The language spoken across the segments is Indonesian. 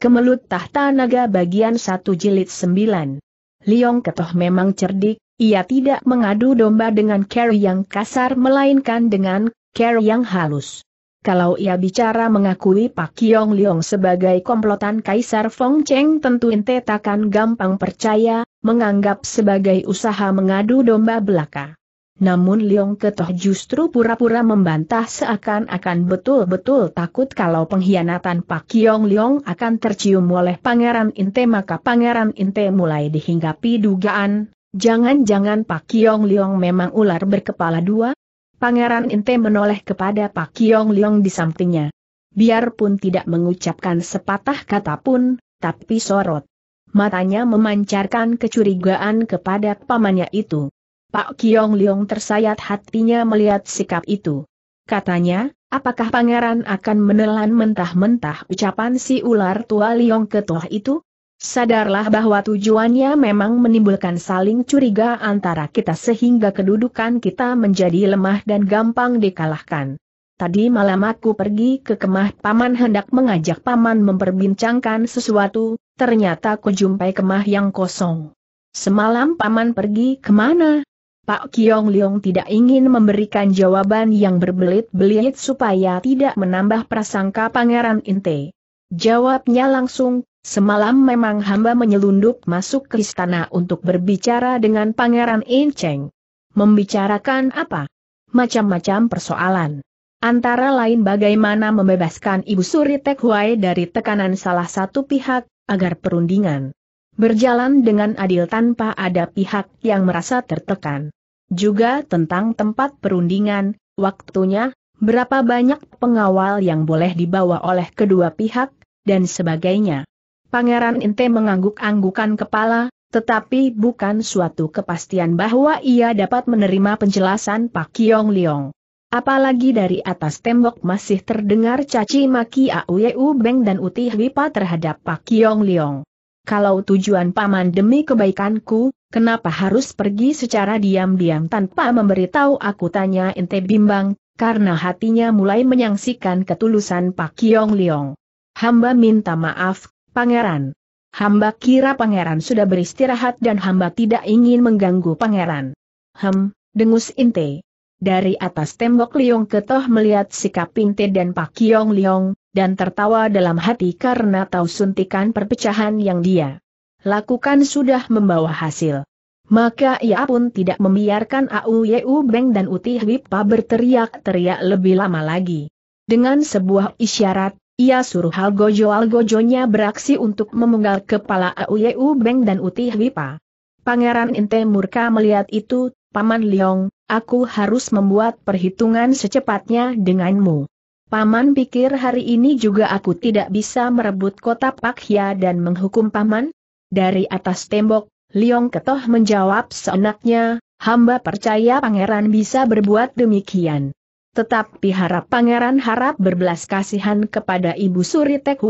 Kemelut Tahta Naga bagian 1 jilid 9. Liong Ketoh memang cerdik, ia tidak mengadu domba dengan Carrie yang kasar melainkan dengan Carrie yang halus. Kalau ia bicara mengakui Pak Yong Liong sebagai komplotan Kaisar Fong Cheng tentu ente takkan gampang percaya, menganggap sebagai usaha mengadu domba belaka. Namun Liong Ketoh justru pura-pura membantah seakan-akan betul-betul takut kalau pengkhianatan Pak Kiong Liong akan tercium oleh Pangeran Inte maka Pangeran Inte mulai dihinggapi dugaan, jangan-jangan Pak Kiong Liong memang ular berkepala dua? Pangeran Inte menoleh kepada Pak Kiong Liong di sampingnya. Biarpun tidak mengucapkan sepatah kata pun, tapi sorot. Matanya memancarkan kecurigaan kepada pamannya itu. Pak Kiong Liong tersayat hatinya melihat sikap itu. Katanya, apakah pangeran akan menelan mentah-mentah ucapan si ular tua Liong ketua itu? Sadarlah bahwa tujuannya memang menimbulkan saling curiga antara kita sehingga kedudukan kita menjadi lemah dan gampang dikalahkan. Tadi malam aku pergi ke kemah paman hendak mengajak paman memperbincangkan sesuatu, ternyata kujumpai kemah yang kosong. Semalam paman pergi kemana? Pak Kiong Leong tidak ingin memberikan jawaban yang berbelit-belit supaya tidak menambah prasangka Pangeran Inte. Jawabnya langsung, semalam memang hamba menyelundup masuk ke istana untuk berbicara dengan Pangeran Incheng. Membicarakan apa? Macam-macam persoalan. Antara lain bagaimana membebaskan Ibu Suri Tekhuai dari tekanan salah satu pihak, agar perundingan berjalan dengan adil tanpa ada pihak yang merasa tertekan. Juga tentang tempat perundingan, waktunya, berapa banyak pengawal yang boleh dibawa oleh kedua pihak, dan sebagainya. Pangeran Inte mengangguk-anggukan kepala, tetapi bukan suatu kepastian bahwa ia dapat menerima penjelasan Pak Kiong Liong. Apalagi dari atas tembok masih terdengar caci maki Auyeu Beng dan Uti Hwipa terhadap Pak Kiong Liong kalau tujuan paman demi kebaikanku, kenapa harus pergi secara diam-diam tanpa memberitahu aku tanya ente bimbang, karena hatinya mulai menyaksikan ketulusan Pak Kiong Liong. Hamba minta maaf, pangeran. Hamba kira pangeran sudah beristirahat dan hamba tidak ingin mengganggu pangeran. Hem, dengus Inte. Dari atas tembok Liong Ketoh melihat sikap Inte dan Pak Kiong Liong, dan tertawa dalam hati karena tahu suntikan perpecahan yang dia lakukan sudah membawa hasil. Maka ia pun tidak membiarkan Au Yeu Beng dan Uti Hwipa berteriak-teriak lebih lama lagi. Dengan sebuah isyarat, ia suruh algojo-algojonya beraksi untuk memenggal kepala Au Yeu Beng dan Uti Hwipa. Pangeran Inte murka melihat itu, Paman Liong, aku harus membuat perhitungan secepatnya denganmu. Paman pikir hari ini juga aku tidak bisa merebut kota Pakhya dan menghukum Paman? Dari atas tembok, Liong Ketoh menjawab seenaknya, hamba percaya pangeran bisa berbuat demikian. Tetapi harap pangeran harap berbelas kasihan kepada Ibu Suri Tek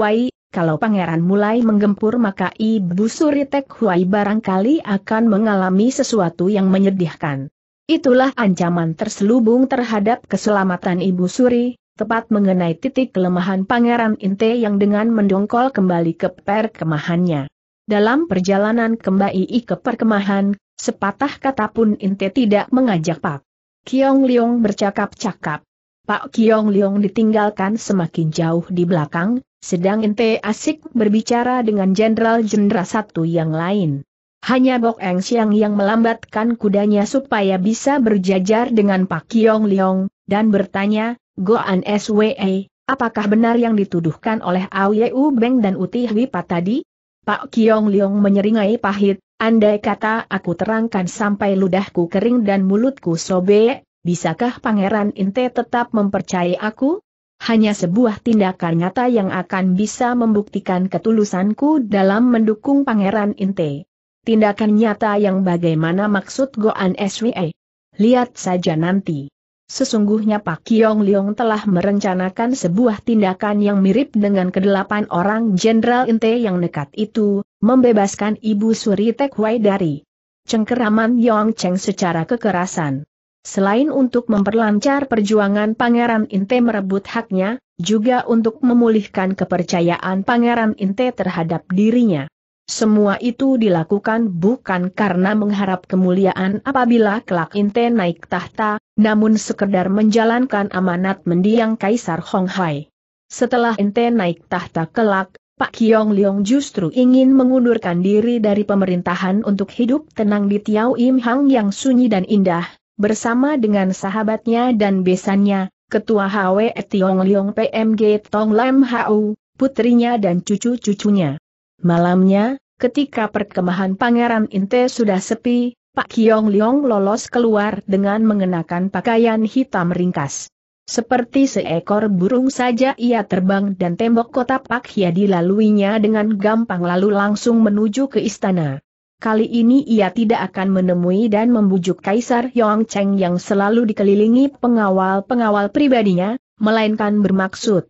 kalau pangeran mulai menggempur maka Ibu Suri Tek barangkali akan mengalami sesuatu yang menyedihkan. Itulah ancaman terselubung terhadap keselamatan Ibu Suri, tepat mengenai titik kelemahan Pangeran Inte yang dengan mendongkol kembali ke perkemahannya. Dalam perjalanan kembali ke perkemahan, sepatah kata pun Inte tidak mengajak Pak Kiong Liong bercakap-cakap. Pak Kiong Liong ditinggalkan semakin jauh di belakang, sedang Inte asik berbicara dengan jenderal-jenderal satu yang lain. Hanya Bok Eng Siang yang melambatkan kudanya supaya bisa berjajar dengan Pak Kiong Liong, dan bertanya, Goan SWE, apakah benar yang dituduhkan oleh Auyeu Beng dan Uti Wipat tadi? Pak Kiong Leong menyeringai pahit, andai kata aku terangkan sampai ludahku kering dan mulutku sobek, bisakah Pangeran Inte tetap mempercayai aku? Hanya sebuah tindakan nyata yang akan bisa membuktikan ketulusanku dalam mendukung Pangeran Inte. Tindakan nyata yang bagaimana maksud Goan SWE? Lihat saja nanti. Sesungguhnya Pak Kiong Leong telah merencanakan sebuah tindakan yang mirip dengan kedelapan orang Jenderal Inte yang nekat itu, membebaskan Ibu Suri Tek Wai dari cengkeraman Yong Cheng secara kekerasan. Selain untuk memperlancar perjuangan Pangeran Inte merebut haknya, juga untuk memulihkan kepercayaan Pangeran Inte terhadap dirinya. Semua itu dilakukan bukan karena mengharap kemuliaan apabila kelak Inte naik tahta, namun sekedar menjalankan amanat mendiang Kaisar Honghai. Setelah Inte naik tahta kelak, Pak Kiong Leong justru ingin mengundurkan diri dari pemerintahan untuk hidup tenang di Tiau Im Hang yang sunyi dan indah, bersama dengan sahabatnya dan besannya, Ketua HW Tiong Leong PMG Tong Lam Hau, putrinya dan cucu-cucunya. Malamnya, ketika perkemahan Pangeran Inte sudah sepi, Pak Kiong Liong lolos keluar dengan mengenakan pakaian hitam ringkas. Seperti seekor burung saja ia terbang dan tembok kota Pak Hia dilaluinya dengan gampang lalu langsung menuju ke istana. Kali ini ia tidak akan menemui dan membujuk Kaisar Yong Cheng yang selalu dikelilingi pengawal-pengawal pribadinya, melainkan bermaksud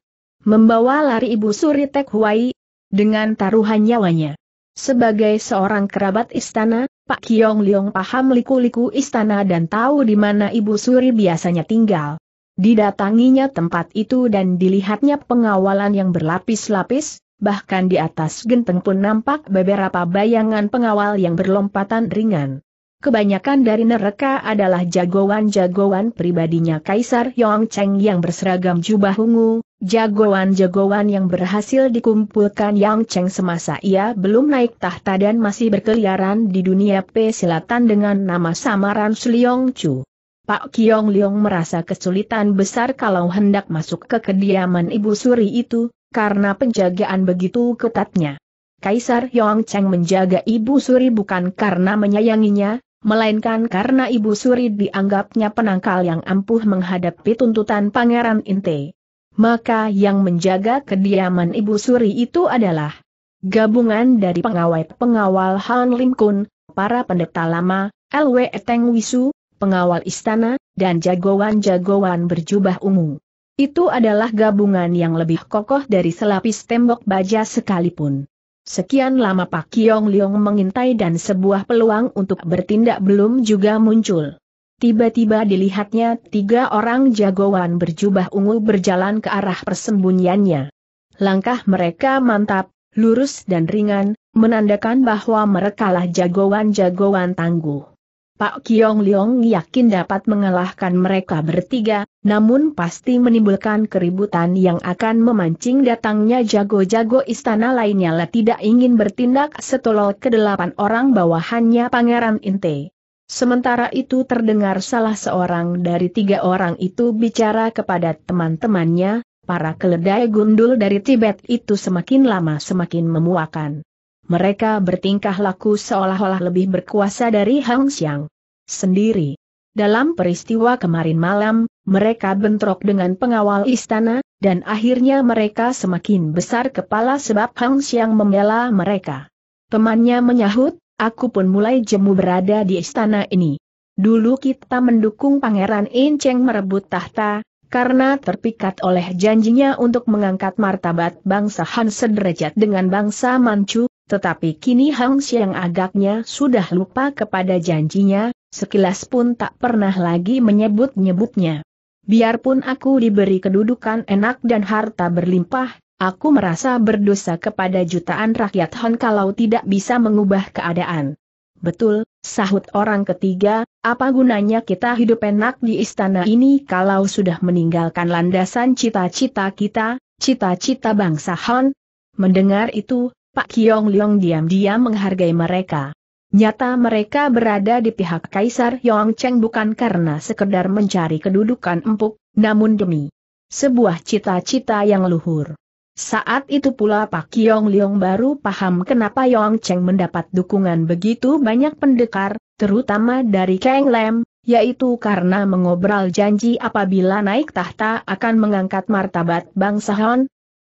membawa lari ibu suri Tek Huai, dengan taruhan nyawanya. Sebagai seorang kerabat istana, Pak Kiong Liong paham liku-liku istana dan tahu di mana Ibu Suri biasanya tinggal. Didatanginya tempat itu dan dilihatnya pengawalan yang berlapis-lapis, bahkan di atas genteng pun nampak beberapa bayangan pengawal yang berlompatan ringan. Kebanyakan dari neraka adalah jagoan-jagoan pribadinya Kaisar Yong Cheng yang berseragam jubah ungu, Jagoan-jagoan yang berhasil dikumpulkan Yang Cheng semasa ia belum naik tahta dan masih berkeliaran di dunia pesilatan dengan nama samaran Suliong Chu. Pak Kiong Liong merasa kesulitan besar kalau hendak masuk ke kediaman Ibu Suri itu, karena penjagaan begitu ketatnya. Kaisar Yong Cheng menjaga Ibu Suri bukan karena menyayanginya, melainkan karena Ibu Suri dianggapnya penangkal yang ampuh menghadapi tuntutan Pangeran Inte maka yang menjaga kediaman Ibu Suri itu adalah gabungan dari pengawal-pengawal Han Lim Kun, para pendeta lama, LW Teng Wisu, pengawal istana, dan jagoan-jagoan berjubah ungu. Itu adalah gabungan yang lebih kokoh dari selapis tembok baja sekalipun. Sekian lama Pak Kiong Liong mengintai dan sebuah peluang untuk bertindak belum juga muncul. Tiba-tiba dilihatnya tiga orang jagoan berjubah ungu berjalan ke arah persembunyiannya. Langkah mereka mantap, lurus dan ringan, menandakan bahwa merekalah jagoan-jagoan tangguh. Pak Kiong Leong yakin dapat mengalahkan mereka bertiga, namun pasti menimbulkan keributan yang akan memancing datangnya jago-jago istana lainnya lah tidak ingin bertindak setolol kedelapan orang bawahannya Pangeran Inte. Sementara itu terdengar salah seorang dari tiga orang itu bicara kepada teman-temannya, para keledai gundul dari Tibet itu semakin lama semakin memuakan. Mereka bertingkah laku seolah-olah lebih berkuasa dari Hang Xiang sendiri. Dalam peristiwa kemarin malam, mereka bentrok dengan pengawal istana, dan akhirnya mereka semakin besar kepala sebab Hang Xiang membela mereka. Temannya menyahut, aku pun mulai jemu berada di istana ini. Dulu kita mendukung Pangeran Inceng merebut tahta, karena terpikat oleh janjinya untuk mengangkat martabat bangsa Han sederajat dengan bangsa Manchu, tetapi kini Hang Xiang agaknya sudah lupa kepada janjinya, sekilas pun tak pernah lagi menyebut-nyebutnya. Biarpun aku diberi kedudukan enak dan harta berlimpah, Aku merasa berdosa kepada jutaan rakyat Hon kalau tidak bisa mengubah keadaan. Betul, sahut orang ketiga, apa gunanya kita hidup enak di istana ini kalau sudah meninggalkan landasan cita-cita kita, cita-cita bangsa Hon? Mendengar itu, Pak Kiong Leong diam-diam menghargai mereka. Nyata mereka berada di pihak Kaisar Yongcheng bukan karena sekedar mencari kedudukan empuk, namun demi sebuah cita-cita yang luhur. Saat itu pula Pak Yong Leong baru paham kenapa Yong Cheng mendapat dukungan begitu banyak pendekar, terutama dari Kang Lam, yaitu karena mengobrol janji apabila naik tahta akan mengangkat martabat bangsa Han.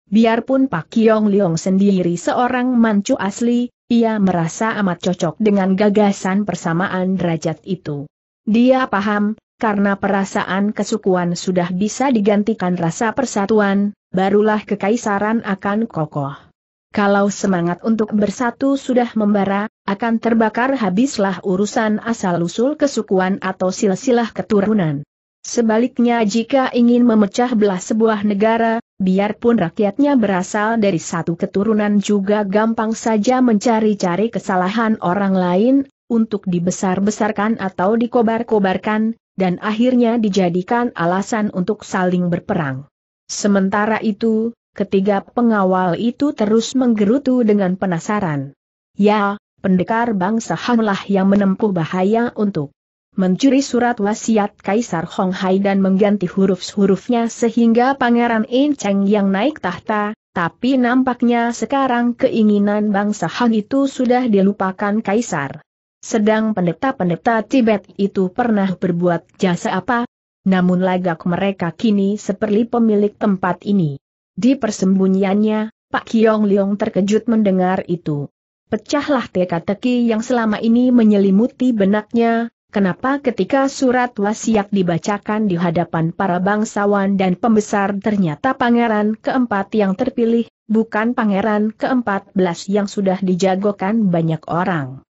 Biarpun Pak Yong Leong sendiri seorang mancu asli, ia merasa amat cocok dengan gagasan persamaan derajat itu. Dia paham, karena perasaan kesukuan sudah bisa digantikan rasa persatuan, barulah kekaisaran akan kokoh. Kalau semangat untuk bersatu sudah membara, akan terbakar habislah urusan asal-usul kesukuan atau silsilah keturunan. Sebaliknya jika ingin memecah belah sebuah negara, biarpun rakyatnya berasal dari satu keturunan juga gampang saja mencari-cari kesalahan orang lain, untuk dibesar-besarkan atau dikobar-kobarkan, dan akhirnya dijadikan alasan untuk saling berperang. Sementara itu, ketiga pengawal itu terus menggerutu dengan penasaran. Ya, pendekar bangsa Hanglah yang menempuh bahaya untuk mencuri surat wasiat Kaisar Hong Hai dan mengganti huruf-hurufnya sehingga Pangeran In Cheng yang naik tahta, tapi nampaknya sekarang keinginan bangsa Han itu sudah dilupakan Kaisar. Sedang pendeta-pendeta Tibet itu pernah berbuat jasa apa? Namun lagak mereka kini seperti pemilik tempat ini. Di persembunyiannya, Pak Kiong Leong terkejut mendengar itu. Pecahlah teka-teki yang selama ini menyelimuti benaknya, kenapa ketika surat wasiat dibacakan di hadapan para bangsawan dan pembesar ternyata pangeran keempat yang terpilih, bukan pangeran keempat belas yang sudah dijagokan banyak orang.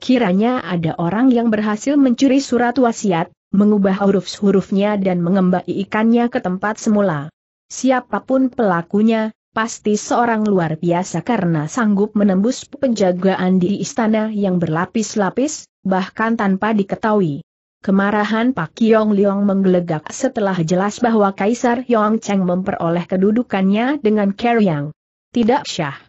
Kiranya ada orang yang berhasil mencuri surat wasiat, mengubah huruf-hurufnya dan ikannya ke tempat semula. Siapapun pelakunya, pasti seorang luar biasa karena sanggup menembus penjagaan di istana yang berlapis-lapis, bahkan tanpa diketahui. Kemarahan Pak Yong Liong menggelegak setelah jelas bahwa Kaisar Yong Cheng memperoleh kedudukannya dengan Kerryang. Tidak syah.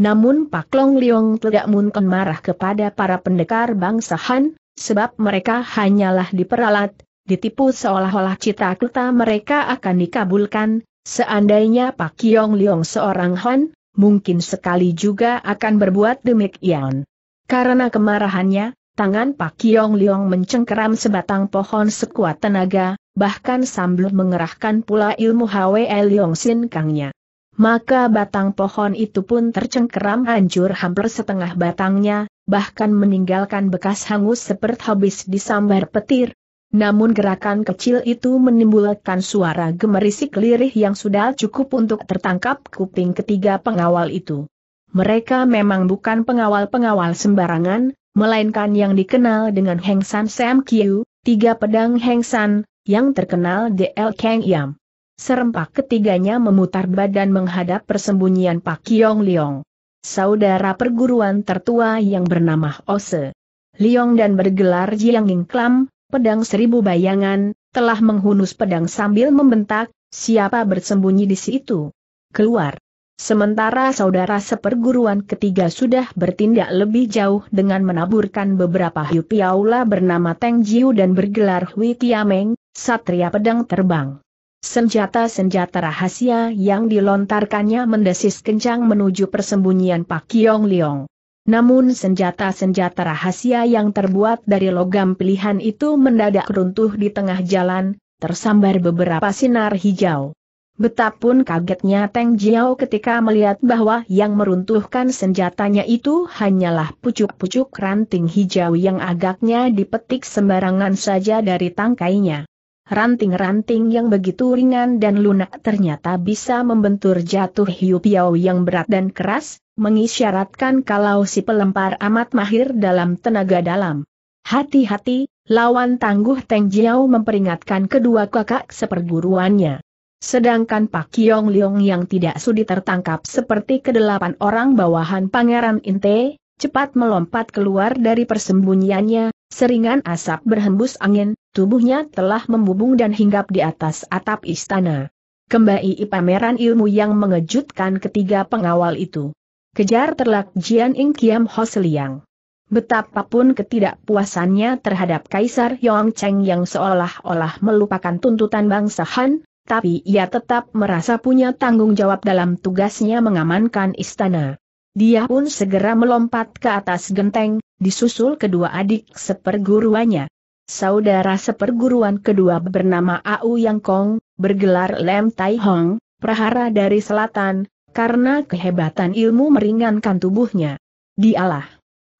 Namun Pak Long Leong tidak mungkin marah kepada para pendekar bangsa Han, sebab mereka hanyalah diperalat, ditipu seolah-olah cita-cita mereka akan dikabulkan, seandainya Pak Kiong Leong seorang Han, mungkin sekali juga akan berbuat demikian. Karena kemarahannya, tangan Pak Kiong Leong mencengkeram sebatang pohon sekuat tenaga, bahkan sambil mengerahkan pula ilmu Hwe Leong Sin Kangnya maka batang pohon itu pun tercengkeram hancur hampir setengah batangnya, bahkan meninggalkan bekas hangus seperti habis disambar petir. Namun gerakan kecil itu menimbulkan suara gemerisik lirih yang sudah cukup untuk tertangkap kuping ketiga pengawal itu. Mereka memang bukan pengawal-pengawal sembarangan, melainkan yang dikenal dengan Heng San Sam Kiu, tiga pedang Heng San, yang terkenal DL Kang Yam. Serempak ketiganya memutar badan menghadap persembunyian Pak Yong Liong. Saudara perguruan tertua yang bernama Ose. Liong dan bergelar Jiang Klam, pedang seribu bayangan, telah menghunus pedang sambil membentak, siapa bersembunyi di situ? Keluar. Sementara saudara seperguruan ketiga sudah bertindak lebih jauh dengan menaburkan beberapa hiu piaula bernama Teng Jiu dan bergelar Hui Tiameng, Satria Pedang Terbang. Senjata-senjata rahasia yang dilontarkannya mendesis kencang menuju persembunyian Pak Kiong Liong. Namun senjata-senjata rahasia yang terbuat dari logam pilihan itu mendadak runtuh di tengah jalan, tersambar beberapa sinar hijau. Betapun kagetnya Teng Jiao ketika melihat bahwa yang meruntuhkan senjatanya itu hanyalah pucuk-pucuk ranting hijau yang agaknya dipetik sembarangan saja dari tangkainya. Ranting-ranting yang begitu ringan dan lunak ternyata bisa membentur jatuh hiu piau yang berat dan keras, mengisyaratkan kalau si pelempar amat mahir dalam tenaga dalam. Hati-hati, lawan tangguh Teng Jiao memperingatkan kedua kakak seperguruannya. Sedangkan Pak Yong Leong yang tidak sudi tertangkap seperti kedelapan orang bawahan Pangeran Inte, cepat melompat keluar dari persembunyiannya, seringan asap berhembus angin, Tubuhnya telah membubung dan hinggap di atas atap istana. Kembali pameran ilmu yang mengejutkan ketiga pengawal itu. Kejar terlak Jian Ing Kiam Ho Seliang. Betapapun ketidakpuasannya terhadap Kaisar Yong Cheng yang seolah-olah melupakan tuntutan bangsa Han, tapi ia tetap merasa punya tanggung jawab dalam tugasnya mengamankan istana. Dia pun segera melompat ke atas genteng, disusul kedua adik seperguruannya saudara seperguruan kedua bernama Au Yang Kong, bergelar Lem Tai Hong, prahara dari selatan, karena kehebatan ilmu meringankan tubuhnya. Dialah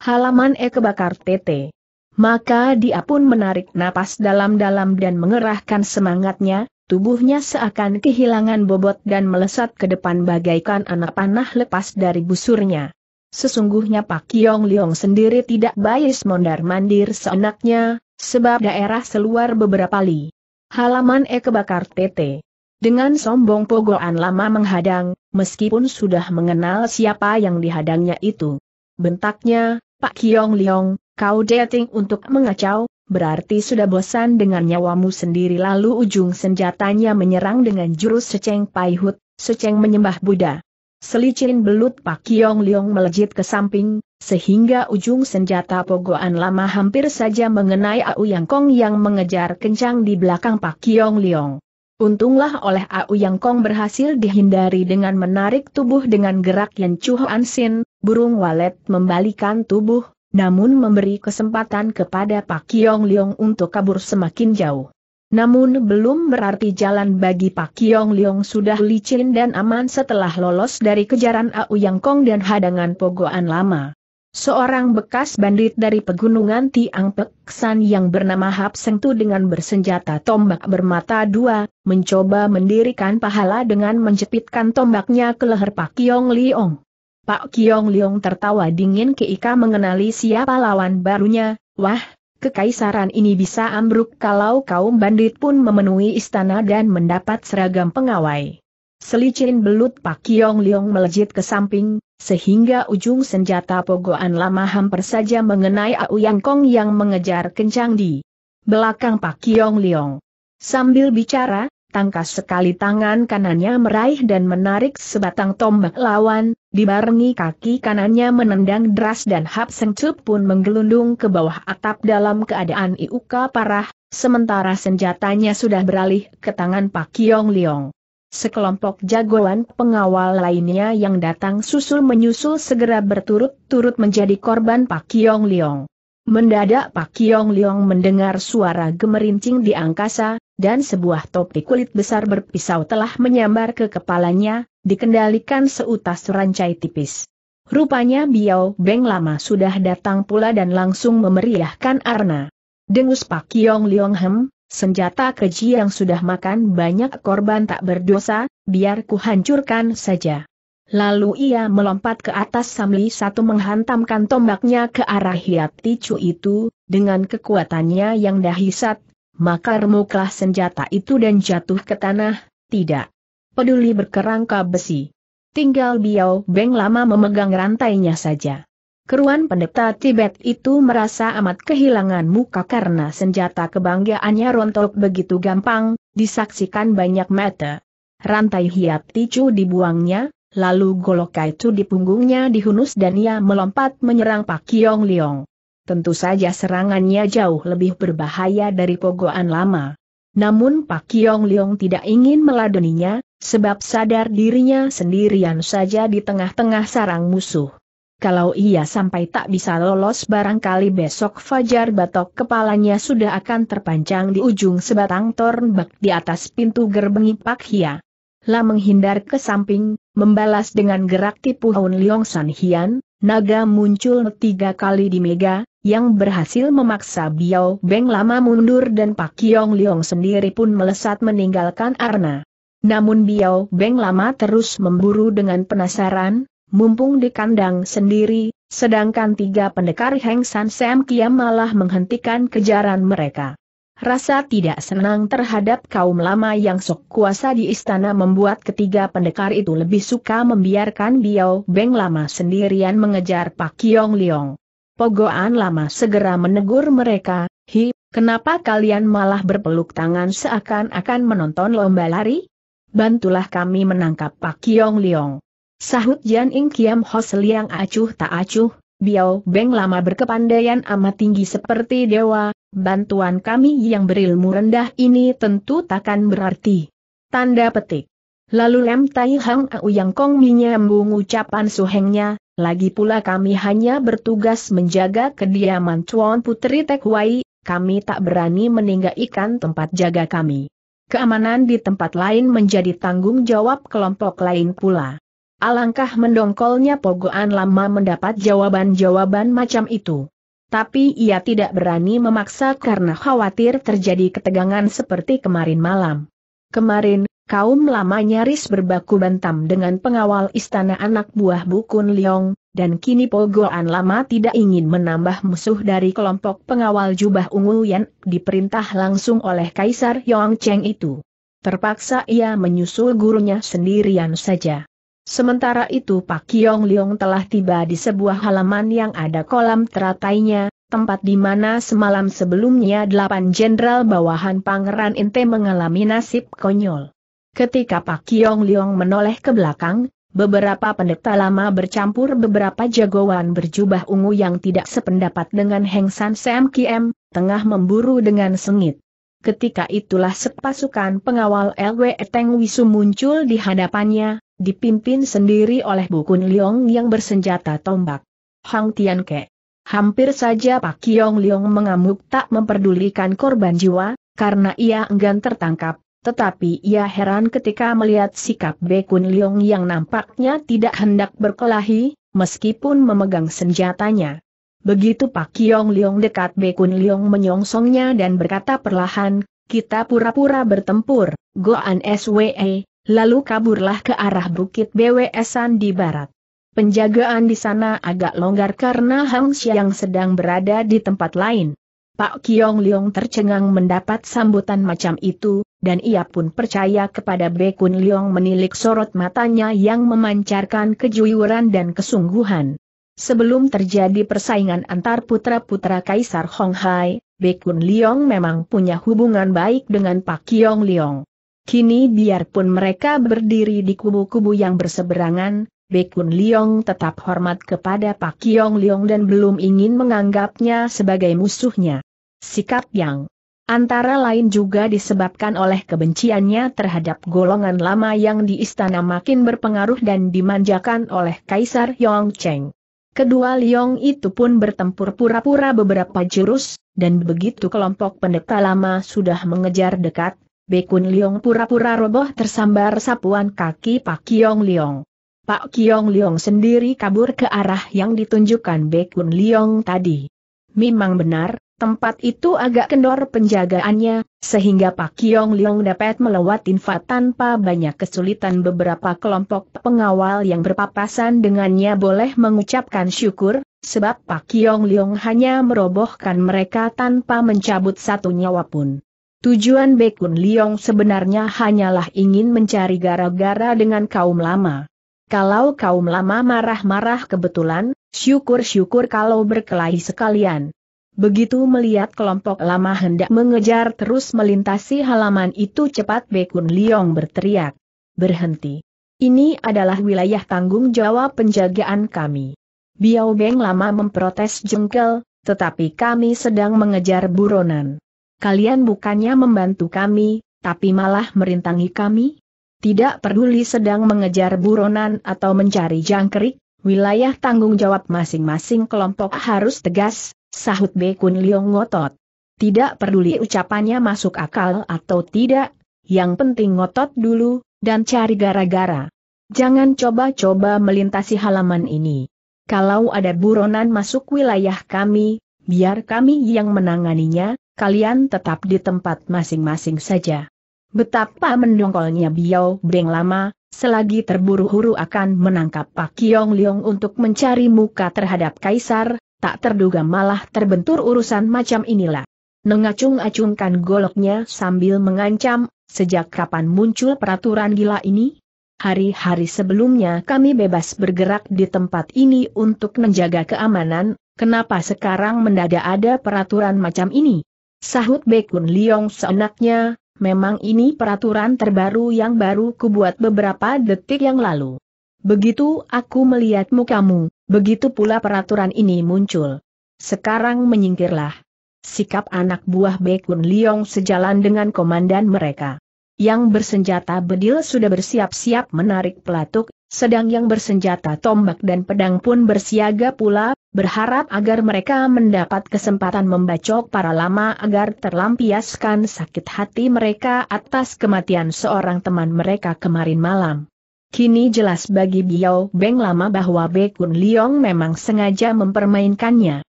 halaman E kebakar TT. Maka dia pun menarik napas dalam-dalam dan mengerahkan semangatnya, tubuhnya seakan kehilangan bobot dan melesat ke depan bagaikan anak panah lepas dari busurnya. Sesungguhnya Pak Yong Liong sendiri tidak bayis mondar-mandir seenaknya, Sebab daerah seluar beberapa li. Halaman E kebakar TT. Dengan sombong Pogoan lama menghadang, meskipun sudah mengenal siapa yang dihadangnya itu. Bentaknya, Pak Kiong Liong, kau dating untuk mengacau, berarti sudah bosan dengan nyawamu sendiri lalu ujung senjatanya menyerang dengan jurus seceng paihut, seceng menyembah Buddha. Selicin belut Pak Kiong Liong melejit ke samping, sehingga ujung senjata pogoan lama hampir saja mengenai Au Yang Kong yang mengejar kencang di belakang Pak Kiong Liong. Untunglah oleh Au Yang Kong berhasil dihindari dengan menarik tubuh dengan gerak yang cuho Ansin, burung walet membalikan tubuh, namun memberi kesempatan kepada Pak Kiong Liong untuk kabur semakin jauh. Namun belum berarti jalan bagi Pak Kiong Liong sudah licin dan aman setelah lolos dari kejaran Yang Kong dan hadangan Pogoan lama. Seorang bekas bandit dari pegunungan Tiang Peksan yang bernama Hap Sengtu dengan bersenjata tombak bermata dua, mencoba mendirikan pahala dengan menjepitkan tombaknya ke leher Pak Kiong Liong. Pak Kiong Liong tertawa dingin keika mengenali siapa lawan barunya, wah, kekaisaran ini bisa ambruk kalau kaum bandit pun memenuhi istana dan mendapat seragam pengawai. Selicin belut Pak Yong Leong melejit ke samping, sehingga ujung senjata pogoan lama hampir saja mengenai Yang Kong yang mengejar kencang di belakang Pak Yong Leong. Sambil bicara, tangkas sekali tangan kanannya meraih dan menarik sebatang tombak lawan, Dibarengi kaki kanannya menendang deras dan Hap Seng Cup pun menggelundung ke bawah atap dalam keadaan iuka parah, sementara senjatanya sudah beralih ke tangan Pak Kiong Liong. Sekelompok jagoan pengawal lainnya yang datang susul menyusul segera berturut-turut menjadi korban Pak Kiong Liong. Mendadak Pak Kiong Liong mendengar suara gemerincing di angkasa, dan sebuah topi kulit besar berpisau telah menyambar ke kepalanya, dikendalikan seutas rancai tipis. Rupanya Biao Beng lama sudah datang pula dan langsung memeriahkan Arna. Dengus Pak Kiong Liong Hem, senjata keji yang sudah makan banyak korban tak berdosa, biar ku hancurkan saja. Lalu ia melompat ke atas sambil satu menghantamkan tombaknya ke arah hiat ticu itu, dengan kekuatannya yang dahisat, maka remuklah senjata itu dan jatuh ke tanah, tidak peduli berkerangka besi. Tinggal Biao Beng lama memegang rantainya saja. Keruan pendeta Tibet itu merasa amat kehilangan muka karena senjata kebanggaannya rontok begitu gampang, disaksikan banyak mata. Rantai hiat ticu dibuangnya, Lalu golok kaitu di punggungnya dihunus dan ia melompat menyerang Pak Kiong Liong. Tentu saja serangannya jauh lebih berbahaya dari pogoan lama. Namun Pak Kiong Liong tidak ingin meladeninya, sebab sadar dirinya sendirian saja di tengah-tengah sarang musuh. Kalau ia sampai tak bisa lolos barangkali besok Fajar batok kepalanya sudah akan terpanjang di ujung sebatang tornbak di atas pintu gerbengi Pak Hia. Lah menghindar ke samping, Membalas dengan gerak tipu Hun Leong San Hian, naga muncul tiga kali di mega, yang berhasil memaksa Biao Beng lama mundur dan Pak Kiong Leong sendiri pun melesat meninggalkan Arna. Namun Biao Beng lama terus memburu dengan penasaran, mumpung di kandang sendiri, sedangkan tiga pendekar Heng San Sam Kiam malah menghentikan kejaran mereka. Rasa tidak senang terhadap kaum lama yang sok kuasa di istana membuat ketiga pendekar itu lebih suka membiarkan Biao Beng lama sendirian mengejar Pak Kiong Liong. Pogoan lama segera menegur mereka, Hi, kenapa kalian malah berpeluk tangan seakan-akan menonton lomba lari? Bantulah kami menangkap Pak Kiong Liong. Sahut Jan Ing Kiam Ho acuh tak acuh, Biao Beng lama berkepandaian amat tinggi seperti dewa, bantuan kami yang berilmu rendah ini tentu takkan berarti. Tanda petik. Lalu Lem Tai Hang Au Yang Kong menyambung ucapan suhengnya, lagi pula kami hanya bertugas menjaga kediaman Chuan Putri Tek Wai, kami tak berani meninggalkan tempat jaga kami. Keamanan di tempat lain menjadi tanggung jawab kelompok lain pula. Alangkah mendongkolnya pogoan lama mendapat jawaban-jawaban macam itu tapi ia tidak berani memaksa karena khawatir terjadi ketegangan seperti kemarin malam. Kemarin, kaum lama nyaris berbaku bantam dengan pengawal istana anak buah Bukun Liong, dan kini Pogoan lama tidak ingin menambah musuh dari kelompok pengawal jubah ungu yang diperintah langsung oleh Kaisar Yongcheng itu. Terpaksa ia menyusul gurunya sendirian saja. Sementara itu Pak Kiong Liong telah tiba di sebuah halaman yang ada kolam teratainya, tempat di mana semalam sebelumnya delapan jenderal bawahan Pangeran Inte mengalami nasib konyol. Ketika Pak Kiong Liong menoleh ke belakang, beberapa pendeta lama bercampur beberapa jagoan berjubah ungu yang tidak sependapat dengan Heng San Sam Kiem, tengah memburu dengan sengit. Ketika itulah sepasukan pengawal LW Teng Wisu muncul di hadapannya, dipimpin sendiri oleh Bukun Liong yang bersenjata tombak. Hang Tianke Hampir saja Pak Kiong Liong mengamuk tak memperdulikan korban jiwa, karena ia enggan tertangkap, tetapi ia heran ketika melihat sikap Bekun Liong yang nampaknya tidak hendak berkelahi, meskipun memegang senjatanya. Begitu Pak Kiong Liong dekat Bekun Liong menyongsongnya dan berkata perlahan, kita pura-pura bertempur, Goan SWE, lalu kaburlah ke arah bukit BWSan di barat. Penjagaan di sana agak longgar karena Hang Xiang sedang berada di tempat lain. Pak Kiong Leong tercengang mendapat sambutan macam itu, dan ia pun percaya kepada Bekun Leong menilik sorot matanya yang memancarkan kejujuran dan kesungguhan. Sebelum terjadi persaingan antar putra-putra Kaisar Honghai, Hai, Bekun Leong memang punya hubungan baik dengan Pak Kiong Leong. Kini biarpun mereka berdiri di kubu-kubu yang berseberangan, Bekun Liong tetap hormat kepada Pak Kiong Liong dan belum ingin menganggapnya sebagai musuhnya. Sikap yang antara lain juga disebabkan oleh kebenciannya terhadap golongan lama yang di istana makin berpengaruh dan dimanjakan oleh Kaisar Yong Cheng. Kedua Liong itu pun bertempur pura-pura beberapa jurus, dan begitu kelompok pendeta lama sudah mengejar dekat, Bekun Liong pura-pura roboh tersambar sapuan kaki Pak Kiong Liong. Pak Kiong Liong sendiri kabur ke arah yang ditunjukkan Bekun Liong tadi. Memang benar, tempat itu agak kendor penjagaannya, sehingga Pak Kiong Liong dapat melewati infa tanpa banyak kesulitan beberapa kelompok pengawal yang berpapasan dengannya boleh mengucapkan syukur, sebab Pak Kiong Liong hanya merobohkan mereka tanpa mencabut satu nyawa pun. Tujuan Bekun Liong sebenarnya hanyalah ingin mencari gara-gara dengan kaum lama. Kalau kaum lama marah-marah kebetulan, syukur-syukur kalau berkelahi sekalian. Begitu melihat kelompok lama hendak mengejar terus melintasi halaman itu cepat Bekun Liong berteriak. Berhenti. Ini adalah wilayah tanggung jawab penjagaan kami. Biao Beng lama memprotes jengkel, tetapi kami sedang mengejar buronan. Kalian bukannya membantu kami, tapi malah merintangi kami? Tidak peduli sedang mengejar buronan atau mencari jangkrik, wilayah tanggung jawab masing-masing kelompok harus tegas, sahut Bekun Liong ngotot. Tidak peduli ucapannya masuk akal atau tidak, yang penting ngotot dulu, dan cari gara-gara. Jangan coba-coba melintasi halaman ini. Kalau ada buronan masuk wilayah kami, biar kami yang menanganinya, kalian tetap di tempat masing-masing saja. Betapa mendongkolnya Biao Beng lama, selagi terburu-buru akan menangkap Pak Yong Leong untuk mencari muka terhadap Kaisar, tak terduga malah terbentur urusan macam inilah. Nengacung-acungkan goloknya sambil mengancam, sejak kapan muncul peraturan gila ini? Hari-hari sebelumnya kami bebas bergerak di tempat ini untuk menjaga keamanan, kenapa sekarang mendadak ada peraturan macam ini? Sahut Bekun Liong seenaknya, memang ini peraturan terbaru yang baru kubuat beberapa detik yang lalu. Begitu aku melihat mukamu, begitu pula peraturan ini muncul. Sekarang menyingkirlah. Sikap anak buah Bekun Liong sejalan dengan komandan mereka. Yang bersenjata bedil sudah bersiap-siap menarik pelatuk, sedang yang bersenjata tombak dan pedang pun bersiaga pula berharap agar mereka mendapat kesempatan membacok para lama agar terlampiaskan sakit hati mereka atas kematian seorang teman mereka kemarin malam. Kini jelas bagi Biao Beng lama bahwa Bekun Liong memang sengaja mempermainkannya.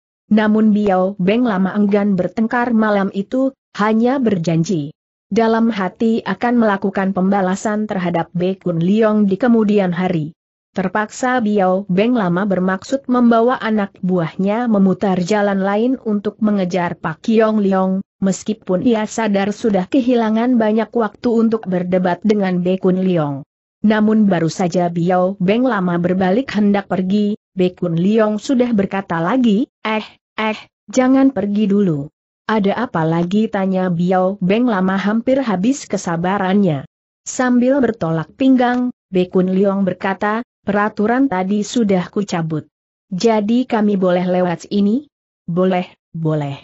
Namun Biao Beng lama enggan bertengkar malam itu, hanya berjanji. Dalam hati akan melakukan pembalasan terhadap Bekun Liong di kemudian hari. Terpaksa Biao Beng lama bermaksud membawa anak buahnya memutar jalan lain untuk mengejar Pak Kiong Liong, meskipun ia sadar sudah kehilangan banyak waktu untuk berdebat dengan Bekun Liong. Namun baru saja Biao Beng lama berbalik hendak pergi, Bekun Liong sudah berkata lagi, eh, eh, jangan pergi dulu. Ada apa lagi tanya Biao Beng lama hampir habis kesabarannya. Sambil bertolak pinggang, Bekun Liong berkata, Peraturan tadi sudah kucabut. Jadi kami boleh lewat ini? Boleh, boleh.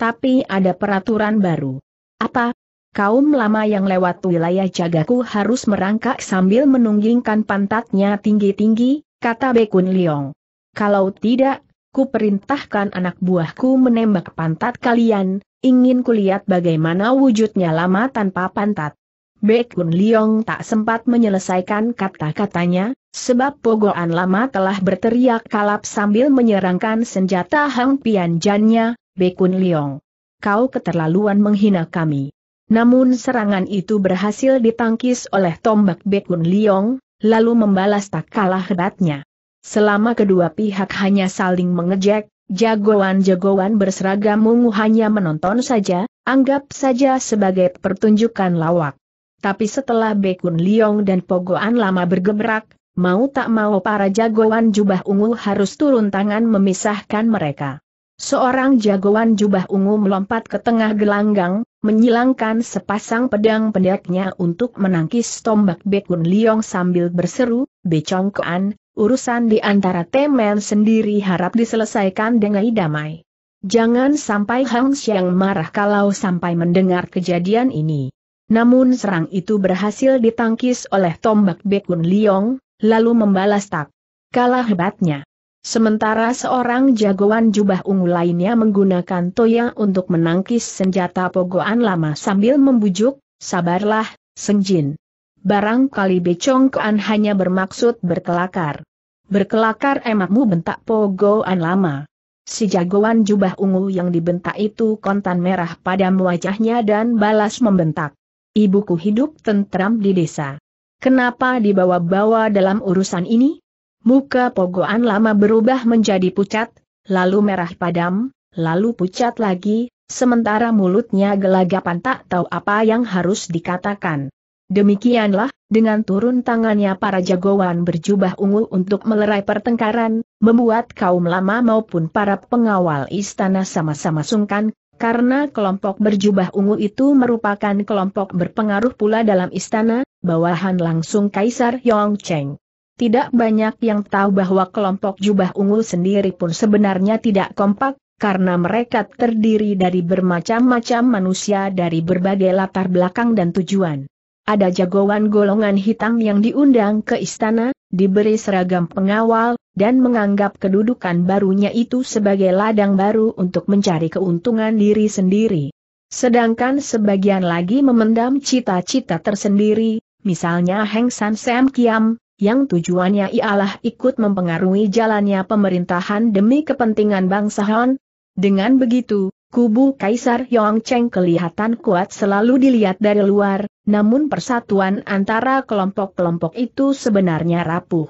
Tapi ada peraturan baru. Apa? Kaum lama yang lewat wilayah jagaku harus merangkak sambil menunggingkan pantatnya tinggi-tinggi, kata Bekun Liong. Kalau tidak, ku perintahkan anak buahku menembak pantat kalian, ingin kulihat bagaimana wujudnya lama tanpa pantat. Bekun Liong tak sempat menyelesaikan kata-katanya, Sebab Pogoan lama telah berteriak kalap sambil menyerangkan senjata Hang Pianjannya, Bekun Liong. Kau keterlaluan menghina kami. Namun serangan itu berhasil ditangkis oleh tombak Bekun Liong, lalu membalas tak kalah hebatnya. Selama kedua pihak hanya saling mengejek, jagoan-jagoan berseragam ungu hanya menonton saja, anggap saja sebagai pertunjukan lawak. Tapi setelah Bekun Liong dan Pogoan lama bergebrak, Mau tak mau para jagoan jubah ungu harus turun tangan memisahkan mereka. Seorang jagoan jubah ungu melompat ke tengah gelanggang, menyilangkan sepasang pedang pendeknya untuk menangkis tombak Bekun Liong sambil berseru, Becongkoan, urusan di antara temen sendiri harap diselesaikan dengan damai. Jangan sampai Hang Xiang marah kalau sampai mendengar kejadian ini. Namun serang itu berhasil ditangkis oleh tombak Bekun Liong, lalu membalas tak. Kalah hebatnya. Sementara seorang jagoan jubah ungu lainnya menggunakan toya untuk menangkis senjata pogoan lama sambil membujuk, sabarlah, senjin. Barangkali Becongkoan hanya bermaksud berkelakar. Berkelakar emakmu bentak pogoan lama. Si jagoan jubah ungu yang dibentak itu kontan merah pada wajahnya dan balas membentak. Ibuku hidup tentram di desa. Kenapa dibawa-bawa dalam urusan ini? Muka Pogoan lama berubah menjadi pucat, lalu merah padam, lalu pucat lagi, sementara mulutnya gelagapan tak tahu apa yang harus dikatakan. Demikianlah, dengan turun tangannya para jagoan berjubah ungu untuk melerai pertengkaran, membuat kaum lama maupun para pengawal istana sama-sama sungkan, karena kelompok berjubah ungu itu merupakan kelompok berpengaruh pula dalam istana, bawahan langsung Kaisar Yong Cheng. Tidak banyak yang tahu bahwa kelompok jubah ungu sendiri pun sebenarnya tidak kompak, karena mereka terdiri dari bermacam-macam manusia dari berbagai latar belakang dan tujuan. Ada jagoan golongan hitam yang diundang ke istana, diberi seragam pengawal, dan menganggap kedudukan barunya itu sebagai ladang baru untuk mencari keuntungan diri sendiri. Sedangkan sebagian lagi memendam cita-cita tersendiri, misalnya Heng San Sam Kiam, yang tujuannya ialah ikut mempengaruhi jalannya pemerintahan demi kepentingan bangsa Han. Dengan begitu, kubu Kaisar Cheng kelihatan kuat selalu dilihat dari luar, namun persatuan antara kelompok-kelompok itu sebenarnya rapuh.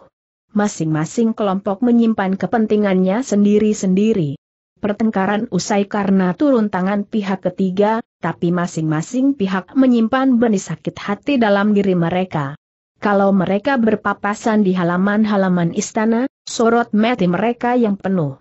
Masing-masing kelompok menyimpan kepentingannya sendiri-sendiri pertengkaran usai karena turun tangan pihak ketiga, tapi masing-masing pihak menyimpan benih sakit hati dalam diri mereka. Kalau mereka berpapasan di halaman-halaman istana, sorot mati mereka yang penuh.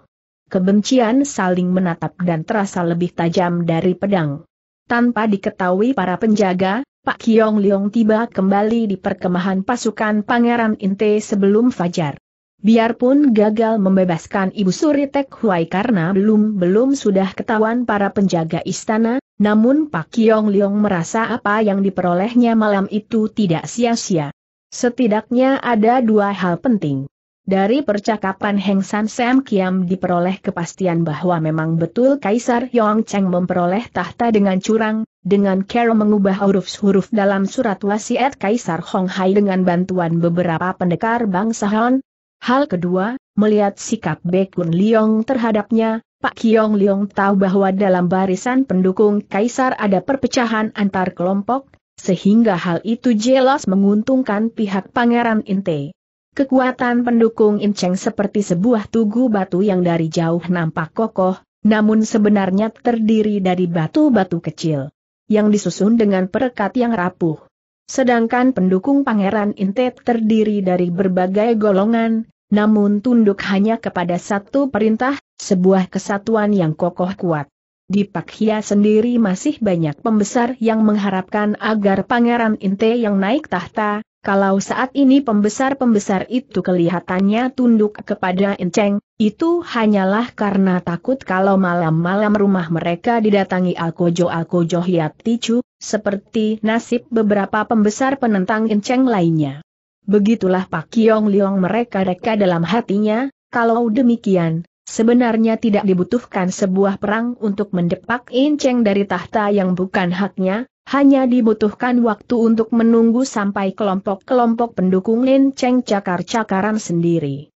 Kebencian saling menatap dan terasa lebih tajam dari pedang. Tanpa diketahui para penjaga, Pak Kiong Leong tiba kembali di perkemahan pasukan Pangeran Inte sebelum fajar. Biarpun gagal membebaskan Ibu Suri Tek Huai karena belum-belum sudah ketahuan para penjaga istana, namun Pak Kiong Liong merasa apa yang diperolehnya malam itu tidak sia-sia. Setidaknya ada dua hal penting. Dari percakapan Heng San Sam Kiam diperoleh kepastian bahwa memang betul Kaisar Yong Cheng memperoleh tahta dengan curang, dengan cara mengubah huruf-huruf dalam surat wasiat Kaisar Hong Hai dengan bantuan beberapa pendekar bangsa Han. Hal kedua, melihat sikap Bekun Liong terhadapnya, Pak Kiong Leong tahu bahwa dalam barisan pendukung Kaisar ada perpecahan antar kelompok, sehingga hal itu jelas menguntungkan pihak Pangeran Inte. Kekuatan pendukung Inceng seperti sebuah tugu batu yang dari jauh nampak kokoh, namun sebenarnya terdiri dari batu-batu kecil yang disusun dengan perekat yang rapuh. Sedangkan pendukung Pangeran Inte terdiri dari berbagai golongan, namun tunduk hanya kepada satu perintah, sebuah kesatuan yang kokoh kuat. Di Pakhia sendiri masih banyak pembesar yang mengharapkan agar Pangeran Inte yang naik tahta, kalau saat ini pembesar-pembesar itu kelihatannya tunduk kepada Enceng, itu hanyalah karena takut kalau malam-malam rumah mereka didatangi Alkojo-Alkojo Hiat Ticu, seperti nasib beberapa pembesar penentang Enceng lainnya. Begitulah Pak Kiong Liong mereka reka dalam hatinya, kalau demikian, Sebenarnya tidak dibutuhkan sebuah perang untuk mendepak Inceng dari tahta yang bukan haknya, hanya dibutuhkan waktu untuk menunggu sampai kelompok-kelompok pendukung Inceng cakar-cakaran sendiri.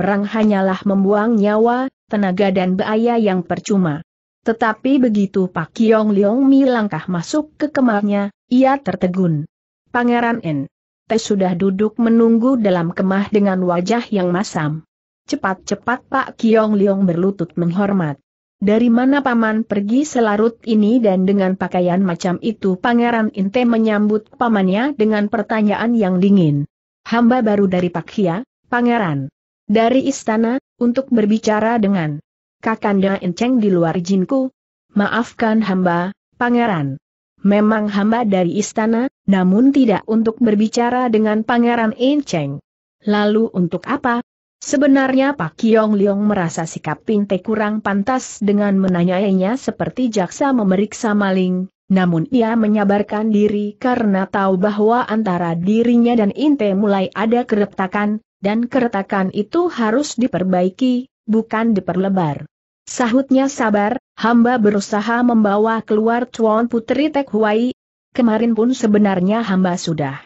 Perang hanyalah membuang nyawa, tenaga dan bahaya yang percuma. Tetapi begitu Pak Kiong Leong Mi langkah masuk ke kemahnya, ia tertegun. Pangeran N. Te sudah duduk menunggu dalam kemah dengan wajah yang masam. Cepat-cepat Pak Kiong Liong berlutut menghormat. Dari mana paman pergi selarut ini dan dengan pakaian macam itu Pangeran Inte menyambut pamannya dengan pertanyaan yang dingin. Hamba baru dari Pak Kia, Pangeran. Dari istana, untuk berbicara dengan Kakanda Enceng di luar jinku. Maafkan hamba, Pangeran. Memang hamba dari istana, namun tidak untuk berbicara dengan Pangeran Enceng. Lalu untuk apa, Sebenarnya Pak Kiong Liong merasa sikap Pinte kurang pantas dengan menanyainya seperti jaksa memeriksa maling, namun ia menyabarkan diri karena tahu bahwa antara dirinya dan Inte mulai ada keretakan, dan keretakan itu harus diperbaiki, bukan diperlebar. Sahutnya sabar, hamba berusaha membawa keluar Tuan Putri Tek Huai. Kemarin pun sebenarnya hamba sudah